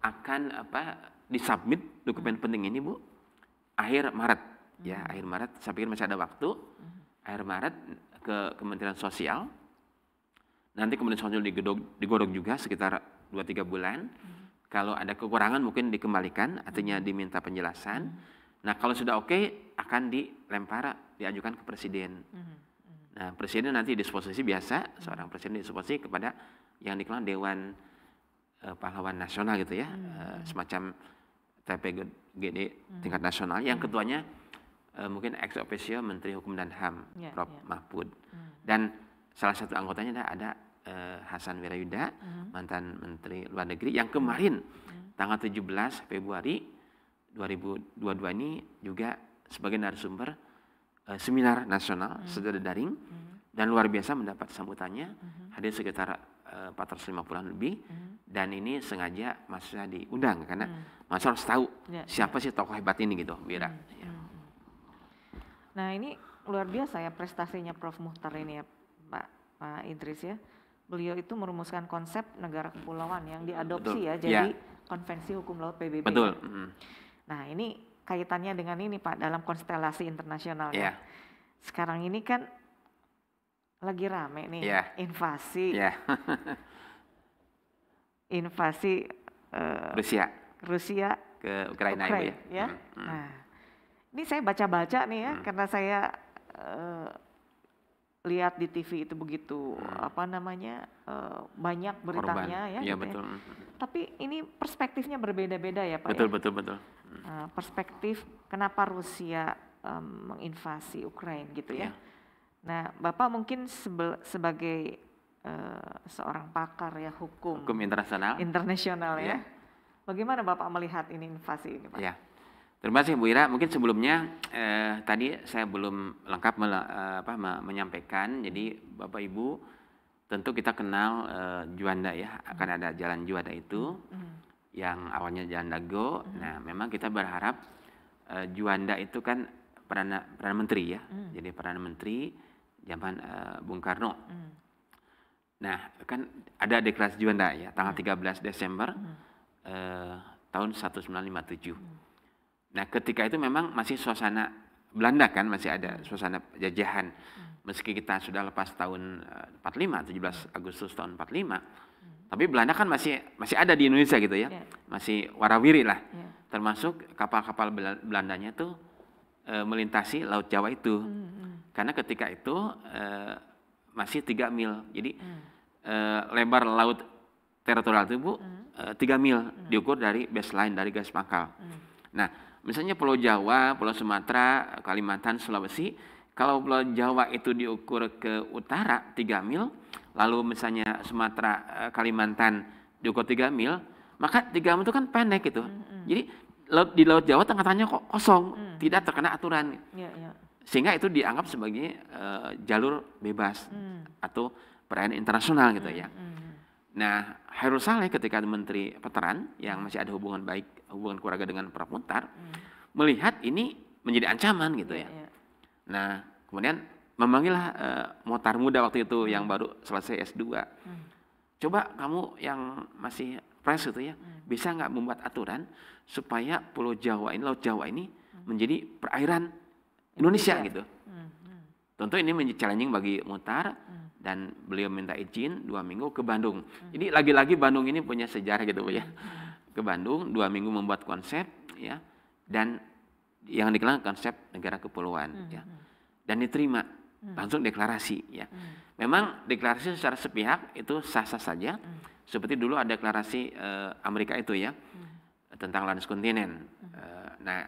akan apa disubmit dokumen hmm. penting ini Bu akhir Maret ya, hmm. ya akhir Maret saya pikir masih ada waktu hmm. akhir Maret eh, ke Kementerian Sosial nanti kemudian Sosial digodok digodok juga sekitar 2 tiga bulan hmm kalau ada kekurangan mungkin dikembalikan, artinya hmm. diminta penjelasan. Hmm. Nah kalau sudah oke okay, akan dilempar, diajukan ke presiden. Hmm, nah presiden nanti disposisi biasa, seorang presiden disposisi kepada yang dikenal Dewan eh, Pahlawan Nasional gitu ya, eh, semacam TPGD tingkat nasional yang ketuanya eh, mungkin ex officio Menteri Hukum dan HAM, yeah, Prof yeah. Mahfud. Dan salah satu anggotanya ada uh, Hasan Wirayuda, uh-huh. Hmm. mantan Menteri Luar Negeri yang kemarin uh-huh. tanggal 17 Februari 2022 ini juga sebagai narasumber uh, seminar nasional uh-huh. daring uh-huh. dan luar biasa mendapat sambutannya uh-huh. hadir sekitar eh, uh, 450-an lebih uh-huh. dan ini sengaja masa diundang karena uh-huh. masa harus tahu ya, ya. siapa ya. sih tokoh hebat ini gitu, Wira. uh Ya. Nah, ini luar biasa ya prestasinya Prof Muhtar ini ya, Pak Pak Idris ya beliau itu merumuskan konsep negara kepulauan yang diadopsi Betul. ya iya. jadi ya. konvensi hukum laut PBB. Betul. Nah ini kaitannya dengan ini Pak dalam konstelasi internasional yeah. ya. Sekarang ini kan lagi rame nih yeah. invasi. Yeah. invasi uh, Rusia. Rusia ke Ukraina, Ukraina ya. ya? Nah ini saya baca-baca nih ya mm. karena saya eh, lihat di TV itu begitu hmm. apa namanya uh, banyak beritanya Korban. ya, iya, gitu ya gitu betul. Ya. tapi ini perspektifnya berbeda-beda ya pak betul ya? betul betul uh, perspektif kenapa Rusia um, menginvasi Ukraina gitu ya, ya. nah bapak mungkin sebagai uh, seorang pakar ya hukum hukum internasional internasional ya. ya bagaimana bapak melihat ini invasi ini pak ya Terima kasih Bu Ira. Mungkin sebelumnya eh, tadi saya belum lengkap me, eh, apa, me, menyampaikan. Jadi Bapak Ibu tentu kita kenal eh, Juanda ya. Akan ada Jalan Juanda itu hmm. yang awalnya Jalan Dago. Hmm. Nah memang kita berharap eh, Juanda itu kan perdana perdana menteri ya. Hmm. Jadi perdana menteri zaman eh, Bung Karno. Hmm. Nah kan ada deklarasi Juanda ya tanggal 13 mm. Desember hmm. eh, tahun 1957. Hmm Nah ketika itu memang masih suasana Belanda kan masih ada hmm. suasana jajahan. Hmm. Meski kita sudah lepas tahun 45, eh, 17 ya. Agustus tahun 45, hmm. tapi Belanda kan masih masih ada di Indonesia gitu ya, ya. masih warawiri lah. Ya. Termasuk kapal-kapal Belandanya tuh eh, melintasi Laut Jawa itu, karena ketika itu eh, masih 3 mil, jadi lebar laut teritorial itu bu 3 mil diukur dari baseline dari gas pangkal. Nah Misalnya Pulau Jawa, Pulau Sumatera, Kalimantan, Sulawesi, kalau Pulau Jawa itu diukur ke utara 3 mil, lalu misalnya Sumatera, eh, Kalimantan diukur 3 mil, maka 3 mil itu kan pendek gitu. Mm -hmm. Jadi laut, di Laut Jawa tengah-tengahnya kok kosong, mm. tidak terkena aturan. Yeah, yeah. Sehingga itu dianggap sebagai uh, jalur bebas mm. atau perayaan internasional gitu mm -hmm. ya. Mm, mm. Nah, Hairul Saleh ketika Menteri Peteran yang masih ada hubungan baik hubungan keluarga dengan Pramutar hmm. melihat ini menjadi ancaman gitu ya. Yeah. Nah, kemudian memanggilah uh, eh, motar muda waktu itu hmm. yang baru selesai S2. Hmm. Coba kamu yang masih fresh itu ya, hmm. bisa nggak membuat aturan supaya Pulau Jawa ini, Laut Jawa ini hmm. menjadi perairan Indonesia, Indonesia. gitu. Hmm. Hmm. Tentu ini menjadi challenging bagi Mutar hmm. dan beliau minta izin dua minggu ke Bandung. Hmm. Jadi lagi-lagi Bandung ini punya sejarah gitu ya. Hmm, hmm ke Bandung, dua minggu membuat konsep, ya, dan yang dikenal konsep negara kepulauan, hmm. ya, hmm, hmm. dan diterima hmm. langsung deklarasi, ya. Hmm. Memang deklarasi secara sepihak itu sah-sah saja, hmm. seperti dulu ada deklarasi uh, Amerika itu ya hmm. tentang lands kontinen. Hmm. uh, nah,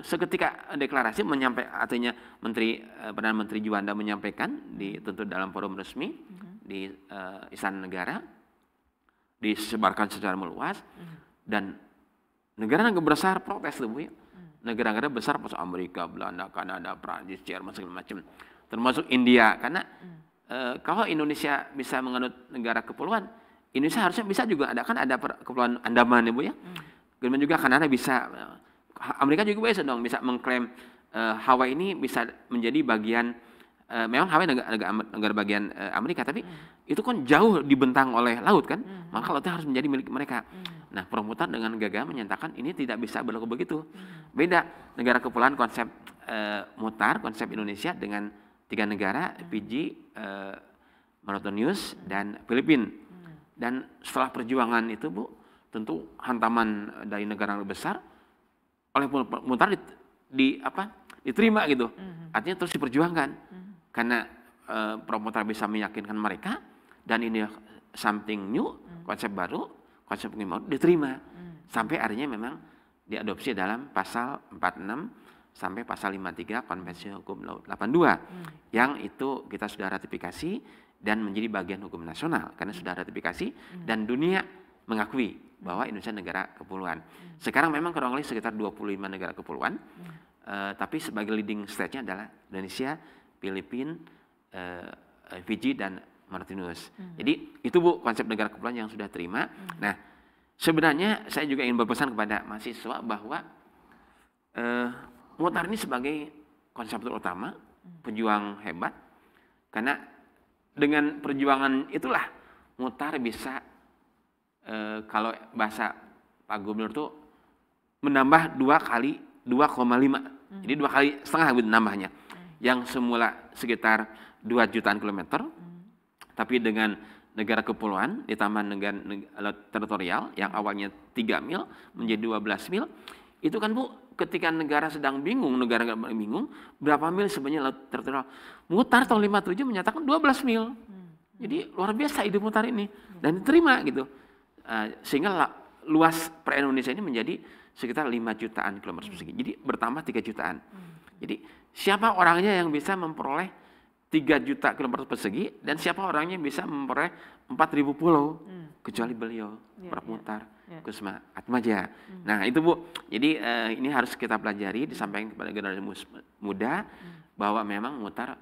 seketika deklarasi menyampaikan artinya Menteri uh, Perdana Menteri Juanda menyampaikan hmm. di tentu dalam forum resmi hmm. di uh, Istana Negara disebarkan secara meluas hmm. dan negara-negara besar protes tuh Bu ya. Hmm. Negara-negara besar masuk Amerika, Belanda, Kanada, Prancis, Jerman segala macam. Termasuk India karena hmm. e, kalau Indonesia bisa menganut negara kepulauan, Indonesia harusnya bisa juga ada kan ada kepulauan Andaman ibu ya, ya. Hmm. Kemudian juga Kanada bisa eh, Amerika juga bisa dong bisa mengklaim e, Hawaii ini bisa menjadi bagian uh, memang Hawaii negara, negara, negara bagian uh, Amerika tapi hmm. itu kan jauh dibentang oleh laut kan hmm. maka lautnya harus menjadi milik mereka hmm. nah perumputan dengan gagah menyatakan ini tidak bisa berlaku begitu hmm. beda negara kepulauan konsep uh, mutar konsep Indonesia dengan tiga negara hmm. Fiji uh, Marotonius, hmm. dan Filipina hmm. dan setelah perjuangan itu bu tentu hantaman dari negara yang besar oleh mutar di, di apa diterima gitu mm -hmm. artinya terus diperjuangkan mm -hmm karena e, eh, promotor bisa meyakinkan mereka dan ini something new hmm. konsep baru konsep mau diterima hmm. sampai akhirnya memang diadopsi dalam pasal 46 sampai pasal 53 konvensi hukum laut 82 hmm. yang itu kita sudah ratifikasi dan menjadi bagian hukum nasional karena sudah hmm. ratifikasi hmm. dan dunia mengakui bahwa hmm. Indonesia negara kepulauan. Hmm. Sekarang memang kurang lebih sekitar 25 negara kepulauan, hmm. uh, tapi sebagai leading stage-nya adalah Indonesia Filipin, uh, Fiji dan Martinus. Hmm. Jadi itu Bu konsep negara kepulauan yang sudah terima. Hmm. Nah, sebenarnya saya juga ingin berpesan kepada mahasiswa bahwa uh, eh, Muhtar ini sebagai konsep utama, hmm. pejuang hebat karena dengan perjuangan itulah Mutar bisa e, kalau bahasa Pak Gubernur tuh menambah dua kali 2,5. Hmm. Jadi dua kali setengah gitu nambahnya yang semula sekitar 2 jutaan kilometer, hmm. tapi dengan negara kepulauan di taman negara, eh, teritorial yang awalnya 3 mil menjadi 12 mil, itu kan Bu ketika negara sedang bingung, negara nggak bingung, berapa mil sebenarnya laut teritorial? Mutar tahun 57 menyatakan 12 mil. Hmm. Jadi luar biasa ide mutar ini dan diterima gitu. Eh, sehingga luas per Indonesia ini menjadi sekitar 5 jutaan kilometer persegi. Jadi bertambah 3 jutaan. Jadi siapa orangnya yang bisa memperoleh 3 juta kilometer persegi dan siapa orangnya yang bisa memperoleh 4000 pulau hmm. kecuali beliau yeah, ya. Pramutar yeah, Kusma Atmaja. Hmm. Nah, itu Bu. Jadi uh, ini harus kita pelajari disampaikan kepada generasi muda hmm. bahwa memang Mutar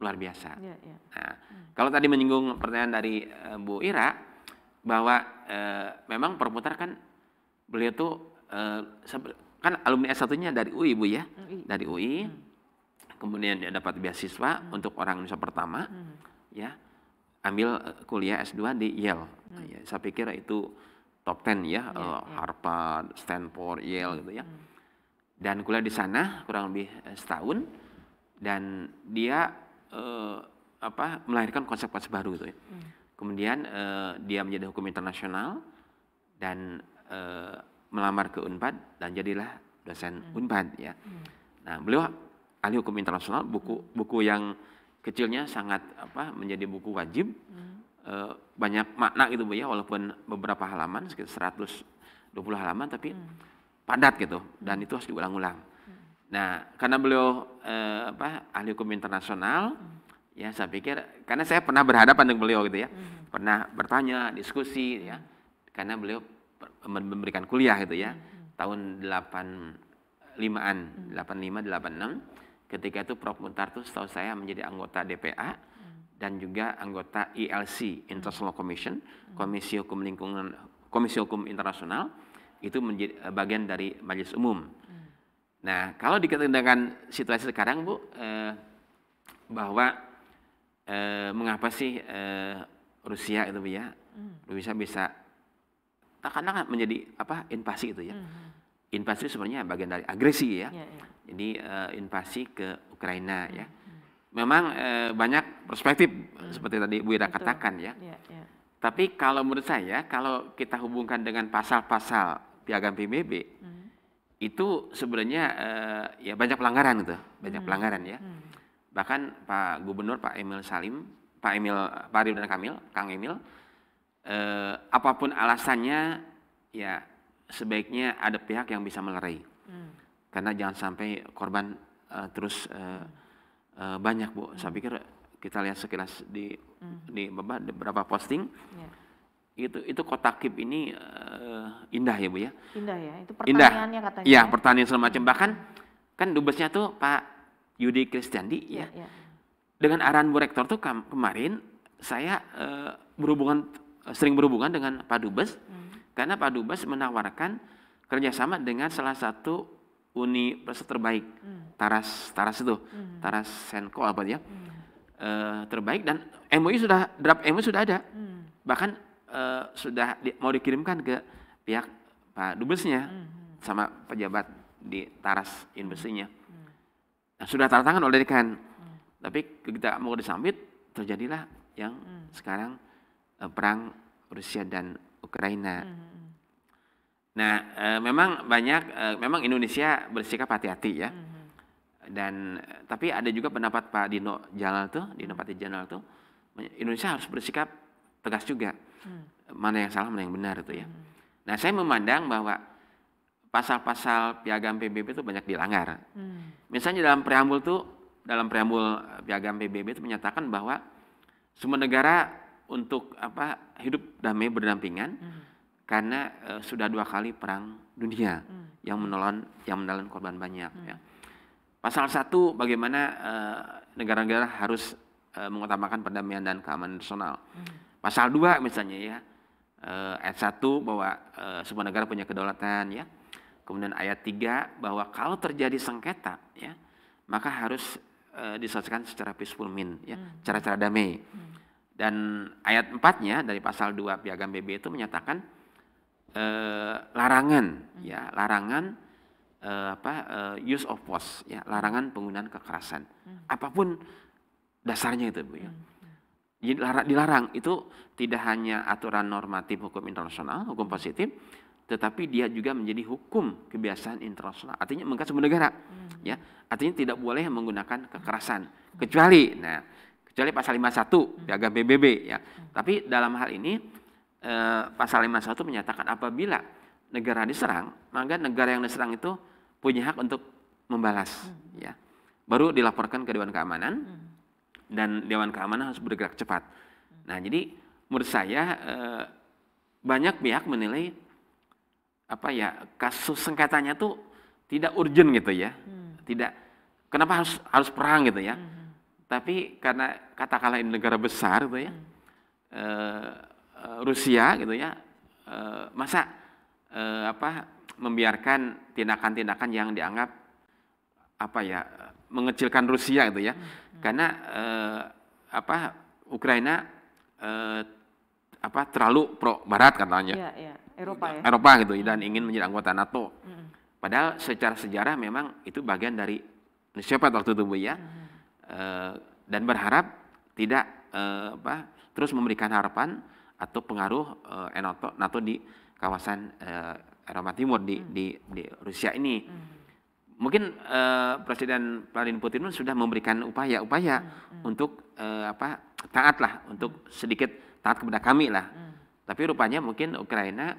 luar biasa. Yeah, yeah. Nah, hmm. kalau tadi menyinggung pertanyaan dari uh, Bu Ira bahwa uh, memang Permutar kan beliau tuh kan alumni S1-nya dari UI Bu ya. UI. Mm, dari UI. Hmm. Kemudian dia dapat beasiswa hmm. untuk orang Indonesia pertama. Hmm. Ya. Ambil eh, kuliah S2 di Yale. Hmm. Ya, saya pikir itu top 10 ya, ya, uh, ya, Harvard, Stanford, Yale gitu ya. Mm. Dan kuliah di sana kurang lebih eh, setahun dan dia uh, apa melahirkan konsep-konsep baru gitu ya. Hmm. Kemudian uh, dia menjadi hukum internasional dan melamar ke Unpad dan jadilah dosen hmm. Unpad ya. Hmm. Nah, beliau ahli hukum internasional, buku buku yang kecilnya sangat apa menjadi buku wajib. Hmm. E, banyak makna gitu Bu ya walaupun beberapa halaman sekitar 120 halaman tapi hmm. padat gitu dan hmm. itu harus diulang-ulang. Hmm. Nah, karena beliau e, apa ahli hukum internasional hmm. Ya, saya pikir karena saya pernah berhadapan dengan beliau gitu ya. Hmm. Pernah bertanya, diskusi ya. Karena beliau memberikan kuliah gitu ya. Hmm. hmm. Tahun 85-an, eh, hmm. 85 86 ketika itu Prof Muntar tuh setahu saya menjadi anggota DPA hmm. dan juga anggota ILC e International hmm. Commission, hmm. Komisi Hukum Lingkungan Komisi Hukum Internasional itu menjadi eh, bagian dari majelis umum. Hmm. Nah, kalau dikatakan situasi sekarang Bu eh, bahwa eh, mengapa sih eh, Rusia itu ya? bisa Rusia bisa karena kan menjadi apa invasi itu ya. Mm-hmm. Invasi sebenarnya bagian dari agresi ya. Yeah, yeah. Jadi uh, invasi ke Ukraina mm-hmm. ya. Hmm. Memang uh, banyak perspektif mm-hmm. seperti tadi Bu Ira katakan ya. Yeah, yeah. Tapi kalau menurut saya kalau kita hubungkan dengan pasal-pasal piagam PBB mm-hmm. itu sebenarnya uh, ya banyak pelanggaran itu, banyak mm-hmm. pelanggaran ya. Mm-hmm. Bahkan Pak Gubernur Pak Emil Salim, Pak Emil Pak Ridwan Kamil, Kang Emil eh, apapun alasannya ya sebaiknya ada pihak yang bisa melerai hmm. karena jangan sampai korban eh, terus eh, eh, banyak bu hmm. saya pikir kita lihat sekilas di hmm. di beberapa posting yeah. itu itu kotak kip ini uh, indah ya bu ya indah ya itu pertaniannya katanya ya, ya pertanian semacam hmm. bahkan kan dubesnya tuh Pak Yudi Kristiandi yeah, ya yeah. Ya. dengan arahan Bu Rektor tuh kemarin saya uh, berhubungan sering berhubungan dengan Pak Dubes hmm. karena Pak Dubes menawarkan kerjasama dengan salah satu universitas terbaik hmm. Taras Taras itu hmm. Taras Senko apa ya hmm. e, terbaik dan MOU sudah draft MOU sudah ada hmm. bahkan e, sudah di, mau dikirimkan ke pihak Pak Dubesnya hmm. hmm. sama pejabat di Taras Investinya hmm. hmm. nah, sudah tanda tangan oleh dekan hmm. tapi kita mau disambut terjadilah yang hmm. sekarang uh, perang Rusia dan Ukraina. Hmm. hmm, hmm. Nah, uh, memang banyak, uh, memang Indonesia bersikap hati-hati ya. Hmm. hmm. Dan tapi ada juga pendapat Pak Dino Jalal tuh, Dino Pati Jalal tuh, Indonesia harus bersikap tegas juga. Hmm. Mana yang salah, mana yang benar itu ya. Hmm. Nah, saya memandang bahwa pasal-pasal piagam PBB itu banyak dilanggar. Hmm. Misalnya dalam preambul tuh, dalam preambul piagam PBB itu menyatakan bahwa semua negara untuk apa hidup damai berdampingan hmm. karena uh, sudah dua kali perang dunia hmm. yang menolong yang menelan korban banyak hmm. ya. Pasal satu bagaimana eh, negara-negara uh, harus uh, mengutamakan perdamaian dan keamanan nasional. Hmm. Pasal dua misalnya ya. Uh, ayat satu bahwa uh, semua negara punya kedaulatan ya. Kemudian ayat tiga bahwa kalau terjadi sengketa ya, maka harus uh, diselesaikan secara peaceful mean ya, hmm. cara-cara hmm. damai. Hmm. Dan ayat empatnya dari pasal 2 Piagam BB itu menyatakan eh, larangan hmm. ya, larangan eh, apa eh, use of force ya, larangan penggunaan kekerasan. Hmm. Apapun dasarnya itu Bu ya. Hmm. Dilarang, itu tidak hanya aturan normatif hukum internasional, hukum positif, tetapi dia juga menjadi hukum kebiasaan internasional. Artinya mengkat semua negara, hmm. ya. Artinya tidak boleh menggunakan kekerasan kecuali, nah kecuali pasal 51 piagam PBB ya. Tapi dalam hal ini eh, pasal 51 menyatakan apabila negara diserang, maka negara yang diserang itu punya hak untuk membalas hmm. ya. Baru dilaporkan ke Dewan Keamanan hmm. dan Dewan Keamanan harus bergerak cepat. Hmm. Nah, jadi menurut saya eh, banyak pihak menilai apa ya kasus sengketanya tuh tidak urgent gitu ya. Tidak kenapa harus harus perang gitu ya. Hmm tapi karena katakanlah ini negara besar gitu ya, e, Rusia gitu ya, e, masa e, apa membiarkan tindakan-tindakan yang dianggap apa ya mengecilkan Rusia gitu ya, hmm, hmm. karena e, apa Ukraina e, apa terlalu pro Barat katanya, ya, ya. Eropa ya, Eropa gitu dan ingin menjadi anggota NATO. Padahal secara sejarah memang itu bagian dari siapa waktu itu bu ya. Hmm Eh, dan berharap tidak eh, apa, terus memberikan harapan atau pengaruh eh, NATO, NATO di kawasan Eropa Timur di, hmm. di, di Rusia ini. Hmm. Mungkin Presiden Vladimir Putin sudah memberikan upaya-upaya hmm. hmm. untuk apa taatlah untuk hmm. sedikit taat kepada kami lah. Hmm. Tapi rupanya mungkin Ukraina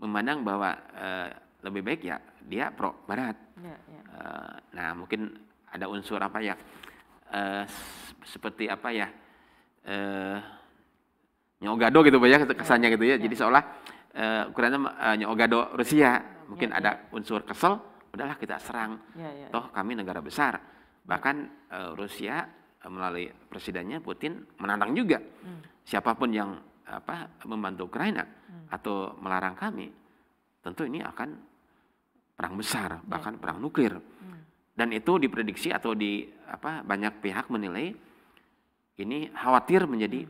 memandang bahwa uh, lebih baik ya dia pro Barat. Ya, ya. Uh, nah mungkin ada unsur apa ya Eh, seperti apa ya uh, nyogado gitu banyak ya, kesannya gitu ya. ya. Jadi seolah uh, eh, Ukraina uh, nyogado Rusia mungkin ya, ada unsur kesel, udahlah kita serang. Toh kami negara besar. Bahkan uh, Rusia uh, melalui presidennya Putin menantang juga hmm. siapapun yang apa membantu Ukraina hmm. atau melarang kami, tentu ini akan perang besar bahkan perang nuklir. Hmm. Dan itu diprediksi atau di apa banyak pihak menilai ini khawatir menjadi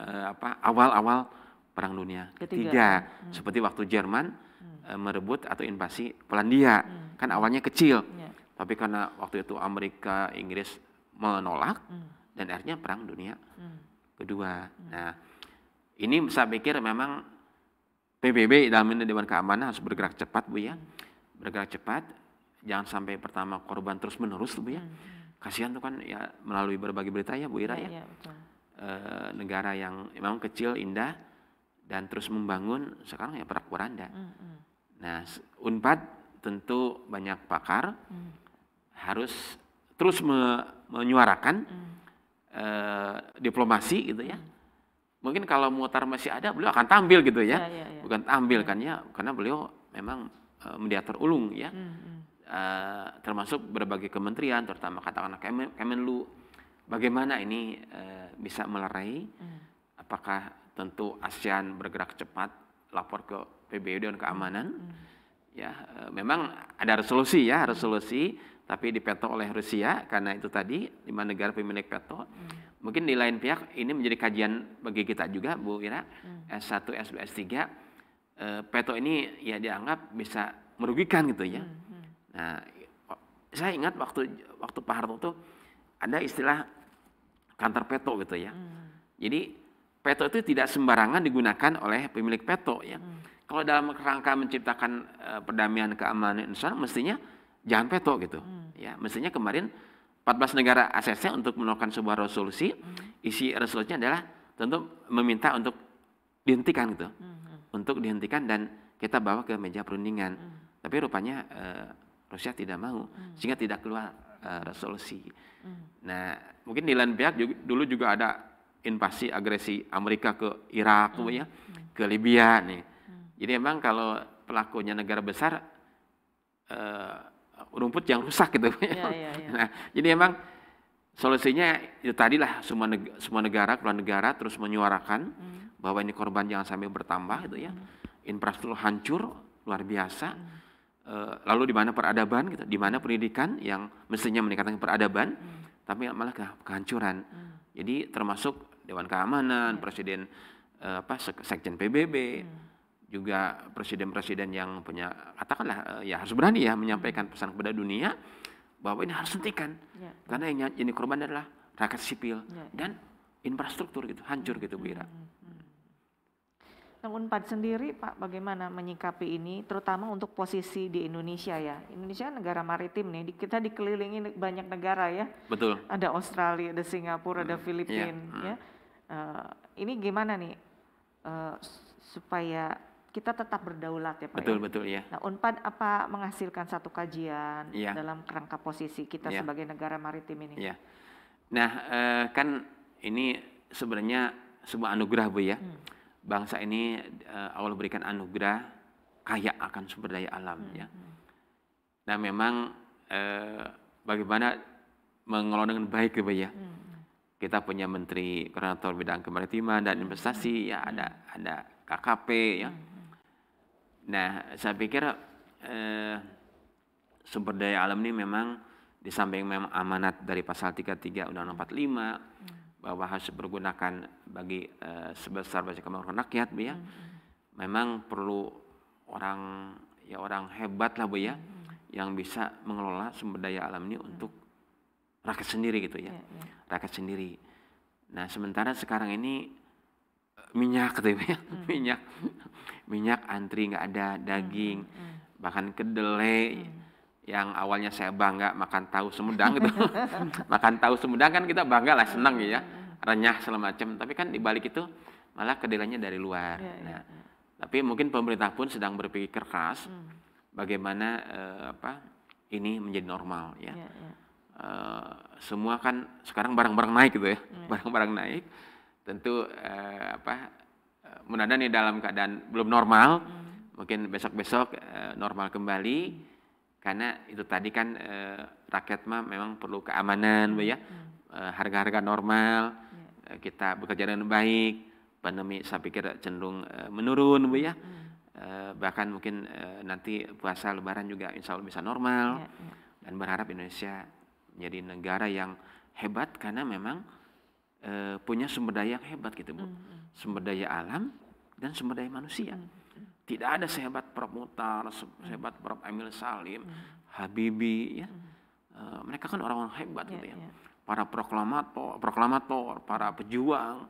uh, apa awal-awal perang dunia ketiga, ketiga. Hmm. seperti waktu Jerman hmm. uh, merebut atau invasi Polandia hmm. kan awalnya kecil yeah. tapi karena waktu itu Amerika Inggris menolak hmm. dan akhirnya perang dunia hmm. kedua hmm. nah ini saya pikir memang PBB dalam Dewan Keamanan harus bergerak cepat Bu ya hmm. bergerak cepat jangan sampai pertama korban terus menerus tuh bu ya. Hmm, hmm. Kasihan tuh kan ya melalui berbagai berita ya Bu Ira ya. ya. ya betul. E, negara yang memang kecil indah dan terus membangun sekarang ya perak poranda. Hmm, hmm. Nah Unpad tentu banyak pakar hmm. harus terus me menyuarakan hmm. e, diplomasi gitu ya. Hmm. Mungkin kalau Muhtar masih ada beliau akan tampil gitu ya, ya, ya, ya. bukan tampil ya. kan ya karena beliau memang eh, mediator ulung ya. hmm. hmm. Eh, termasuk berbagai kementerian, terutama katakanlah Kemen, Kemenlu, bagaimana ini eh, bisa melerai? Hmm. Apakah tentu ASEAN bergerak cepat lapor ke PBB dan keamanan? Hmm. Ya, eh, memang ada resolusi ya, resolusi, hmm. tapi dipeto oleh Rusia karena itu tadi lima negara pemilik peto. Hmm. Mungkin di lain pihak ini menjadi kajian bagi kita juga, Bu Ira, hmm. S1, S2, S3. peto ini ya dianggap bisa merugikan gitu ya. Hmm, hmm. Nah, saya ingat waktu waktu Pak Harto tuh ada istilah kantor peto gitu ya. Hmm. Jadi peto itu tidak sembarangan digunakan oleh pemilik peto ya. Hmm. Kalau dalam kerangka menciptakan uh, perdamaian keamanan insan mestinya jangan peto gitu. Hmm. Ya, mestinya kemarin 14 negara ACC untuk melakukan sebuah resolusi, hmm. isi resolusinya adalah tentu meminta untuk dihentikan gitu. Hmm. Untuk dihentikan dan kita bawa ke meja perundingan. Hmm. Tapi rupanya uh, Rusia tidak mau hmm. sehingga tidak keluar uh, resolusi. Hmm. Nah, mungkin di lain pihak juga, dulu juga ada invasi agresi Amerika ke Irak hmm. ya, hmm. ke Libya nih. Hmm. Jadi emang kalau pelakunya negara besar uh, rumput yang rusak gitu. Ya, ya, ya. Nah, jadi emang solusinya ya tadi lah semua negara, semua negara keluar negara terus menyuarakan hmm. bahwa ini korban jangan sampai bertambah gitu ya. Hmm. Infrastruktur hancur luar biasa. Hmm Eh, lalu di mana peradaban gitu, di mana pendidikan yang mestinya meningkatkan peradaban hmm. tapi malah ke kehancuran. Hmm. Jadi termasuk Dewan Keamanan, hmm. Presiden uh, apa Sekjen PBB hmm. juga presiden-presiden yang punya katakanlah eh, ya harus berani ya menyampaikan pesan kepada dunia bahwa ini harus hentikan. Ya. Karena yang jadi korban adalah rakyat sipil ya. ya. dan infrastruktur gitu hancur gitu Bu Ira. Hmm, hmm, hmm. Kang Unpad sendiri Pak bagaimana menyikapi ini terutama untuk posisi di Indonesia ya. Indonesia negara maritim nih, kita dikelilingi banyak negara ya. Betul. Ada Australia, ada Singapura, hmm. ada iya. Filipina yeah. Hmm. ya. Uh, ini gimana nih uh, supaya kita tetap berdaulat ya Pak? Betul, ya? betul ya. Nah Unpad apa menghasilkan satu kajian yeah. dalam kerangka posisi kita yeah. sebagai negara maritim ini? Yeah. Nah eh, kan ini sebenarnya sebuah anugerah Bu ya. Hmm bangsa ini uh, Allah berikan anugerah kaya akan sumber daya alam hmm. ya. Nah memang uh, bagaimana mengelola dengan baik gitu ya. ya. Hmm, hmm. Kita punya menteri koordinator bidang kemaritiman dan hmm, investasi hmm. ya ada ada KKP ya. Hmm. Nah, saya pikir uh, sumber daya alam ini memang di samping memang amanat dari pasal 33 Undang-Undang 45 hmm bahwa harus bergunakan bagi uh, sebesar banyak kemampuan rakyat bu ya. Mm -hmm. Memang perlu orang ya orang hebat lah bu ya mm -hmm. yang bisa mengelola sumber daya alam ini mm -hmm. untuk rakyat sendiri gitu ya, yeah, yeah. rakyat sendiri. Nah sementara sekarang ini eh, minyak gitu ya, mm. minyak minyak antri nggak ada daging mm. bahkan kedelai. Mm yang awalnya saya bangga makan tahu Sumedang gitu. makan tahu Sumedang kan kita bangga lah, senang ya. Renyah segala macam, tapi kan dibalik itu malah kedelainya dari luar. Ya, ya, tapi mungkin pemerintah pun sedang berpikir keras hmm. bagaimana eh, apa ini menjadi normal ya. ya, ya. Eh, semua kan sekarang barang-barang naik gitu ya. Iya. Barang-barang ya. naik. Tentu eh, apa eh, menada nih dalam keadaan belum normal. Hmm. Mungkin besok-besok eh, normal kembali. Hmm karena itu tadi kan e, rakyat mah memang perlu keamanan hmm, ya hmm. Eh, harga-harga normal hmm. kita bekerja dengan baik pandemi saya pikir cenderung e, menurun bu ya hmm. e, bahkan mungkin e, nanti puasa lebaran juga insya Allah bisa normal ya, ya, dan berharap Indonesia menjadi negara yang hebat karena memang e, punya sumber daya yang hebat gitu bu hmm, hmm. sumber daya alam dan sumber daya manusia hmm. Tidak ada sehebat Prof Mutar, hmm. sehebat Prof Emil Salim, hmm. Habibi ya. Hmm. Uh, mereka kan orang-orang hebat yeah, gitu ya. Yeah. Para proklamator, proklamator, para pejuang,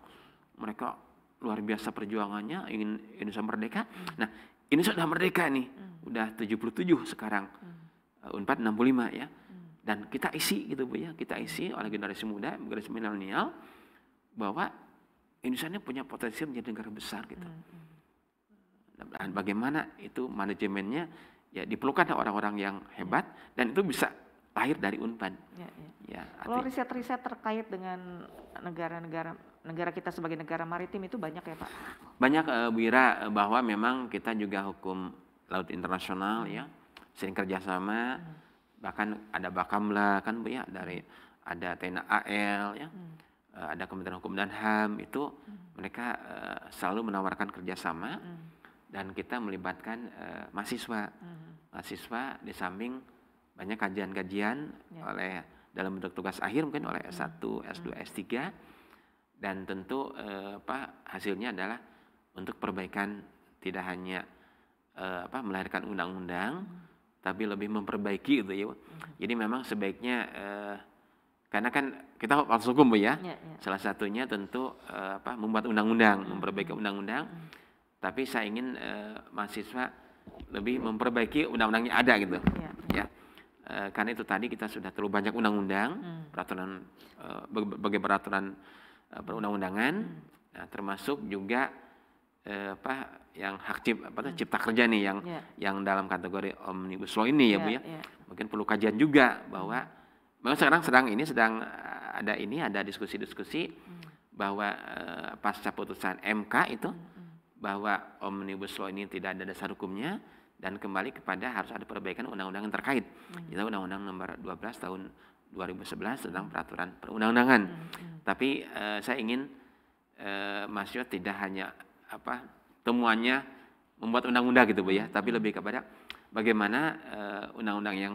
mereka luar biasa perjuangannya ingin Indonesia merdeka. Hmm. Nah, ini sudah merdeka nih. Hmm. Udah 77 sekarang. Hmm. Uh, Unpad 65 ya. Hmm. Dan kita isi gitu Bu ya, kita isi oleh generasi muda, generasi milenial bahwa Indonesia punya potensi menjadi negara besar gitu. Hmm. hmm. Dan nah, bagaimana itu manajemennya? Ya diperlukan orang-orang yang hebat dan itu bisa lahir dari Unpad. Ya, ya. ya Kalau riset-riset terkait dengan negara-negara negara kita sebagai negara maritim itu banyak ya Pak? Banyak uh, eh, Wira eh, bahwa memang kita juga hukum laut internasional hmm. ya sering kerjasama hmm. bahkan ada Bakamla kan bu ya dari hmm. ada AL ya hmm. Eh, ada Kementerian Hukum dan Ham itu hmm. mereka uh, selalu menawarkan kerjasama. Hmm dan kita melibatkan uh, mahasiswa -huh. Mm-hmm. mahasiswa di samping banyak kajian-kajian yeah. oleh dalam bentuk tugas akhir mungkin oleh S1, hmm. S2, S3 dan tentu eh, apa hasilnya adalah untuk perbaikan tidak hanya eh, apa melahirkan undang-undang hmm. tapi lebih memperbaiki itu ya. Hmm. Jadi memang sebaiknya eh, karena kan kita harus hukum ya. ya, ya. Salah satunya tentu eh, apa membuat undang-undang, memperbaiki mm-hmm. undang-undang. Hmm tapi saya ingin eh, mahasiswa lebih memperbaiki undang-undang yang ada gitu. Iya. Ya. ya. karena itu tadi kita sudah terlalu banyak undang-undang, hmm. peraturan eh, berbagai peraturan eh, perundang-undangan, hmm. nah, termasuk juga apa yang hak cip, apa, hmm. cipta kerja nih yang ya. yang dalam kategori omnibus law ini ya iya, ya bu ya. ya Mungkin perlu kajian juga bahwa hmm. memang sekarang sedang ini sedang ada ini ada diskusi-diskusi hmm. bahwa pasca putusan MK itu hmm bahwa omnibus law ini tidak ada dasar hukumnya dan kembali kepada harus ada perbaikan undang-undang yang terkait. Hmm. Yaitu undang-undang nomor 12 tahun 2011 tentang peraturan perundang-undangan. Hmm. Hmm. Tapi uh, saya ingin uh, Mas Yo tidak hanya apa temuannya membuat undang-undang gitu Bu ya, tapi hmm. lebih kepada bagaimana eh, undang-undang uh, yang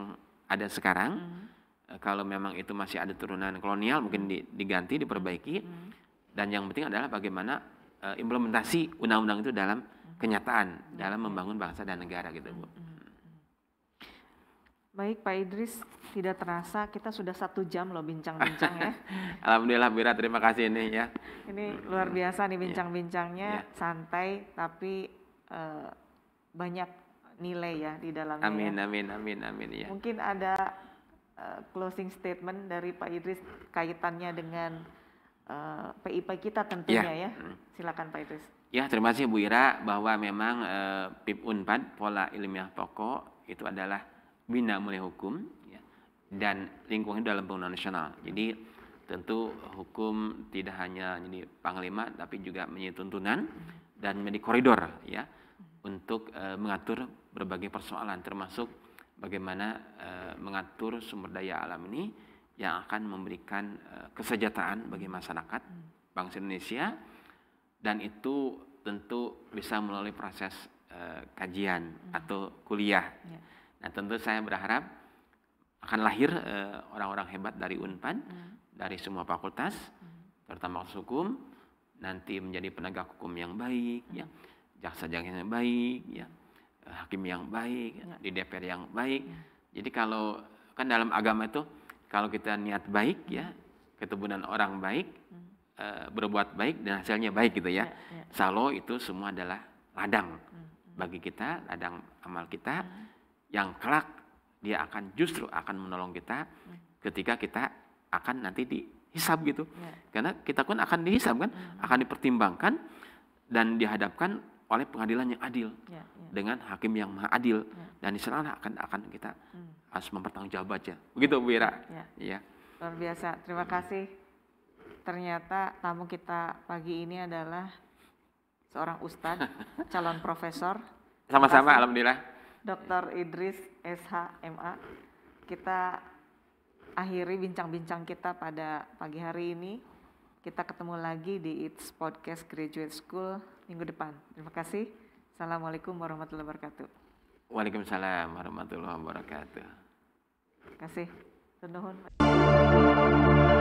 ada sekarang hmm. kalau memang itu masih ada turunan kolonial mungkin hmm. diganti, diperbaiki. Hmm. Dan yang penting adalah bagaimana uh, implementasi undang-undang itu dalam hmm. kenyataan dalam membangun bangsa dan negara gitu bu. Hmm, hmm, Baik Pak Idris, tidak terasa kita sudah satu jam loh bincang-bincang ya. Alhamdulillah Bira, terima kasih ini ya. Ini luar biasa nih iya. bincang-bincangnya, yeah. santai tapi uh, banyak nilai ya di dalamnya. Amin, ya. amin, amin, amin ya. Mungkin ada uh, closing statement dari Pak Idris kaitannya dengan PIP eh, kita tentunya iya. ya. ya. Silakan Pak Idris. Ya, terima kasih Bu Ira bahwa memang e, PIP Unpad pola ilmiah pokok itu adalah bina mulai hukum ya, dan lingkungan dalam pembangunan nasional. Jadi tentu hukum tidak hanya jadi panglima tapi juga menjadi tuntunan dan menjadi koridor ya untuk e, mengatur berbagai persoalan termasuk bagaimana e, mengatur sumber daya alam ini yang akan memberikan eh, kesejahteraan bagi masyarakat hmm. bangsa Indonesia dan itu tentu bisa melalui proses eh, kajian hmm. atau kuliah. Ya. Nah tentu saya berharap akan lahir eh, orang-orang hebat dari Unpad, hmm. dari semua fakultas, hmm. terutama hukum, nanti menjadi penegak hukum yang baik, ya jaksa-jaksa yang baik, ya hakim yang baik, ya. ya. di DPR yang baik. Ya. Jadi kalau kan dalam agama itu kalau kita niat baik ya, ketebunan orang baik, hmm. e, berbuat baik dan hasilnya baik gitu ya. ya, ya. Salo itu semua adalah ladang hmm, hmm. bagi kita, ladang amal kita hmm. yang kelak dia akan justru akan menolong kita hmm. ketika kita akan nanti dihisab gitu. Ya. Karena kita pun akan dihisab kan, hmm. akan dipertimbangkan dan dihadapkan oleh pengadilan yang adil ya, ya. dengan hakim yang maha adil ya. dan di sana akan akan kita hmm. harus mempertanggungjawab aja begitu Bu Ira ya. ya luar biasa terima kasih ternyata tamu kita pagi ini adalah seorang ustadz calon profesor sama-sama alhamdulillah Dr. Idris SHMA kita akhiri bincang-bincang kita pada pagi hari ini kita ketemu lagi di It's Podcast Graduate School minggu depan. Terima kasih. Assalamualaikum warahmatullahi wabarakatuh. Waalaikumsalam warahmatullahi wabarakatuh. Terima kasih. Terima kasih.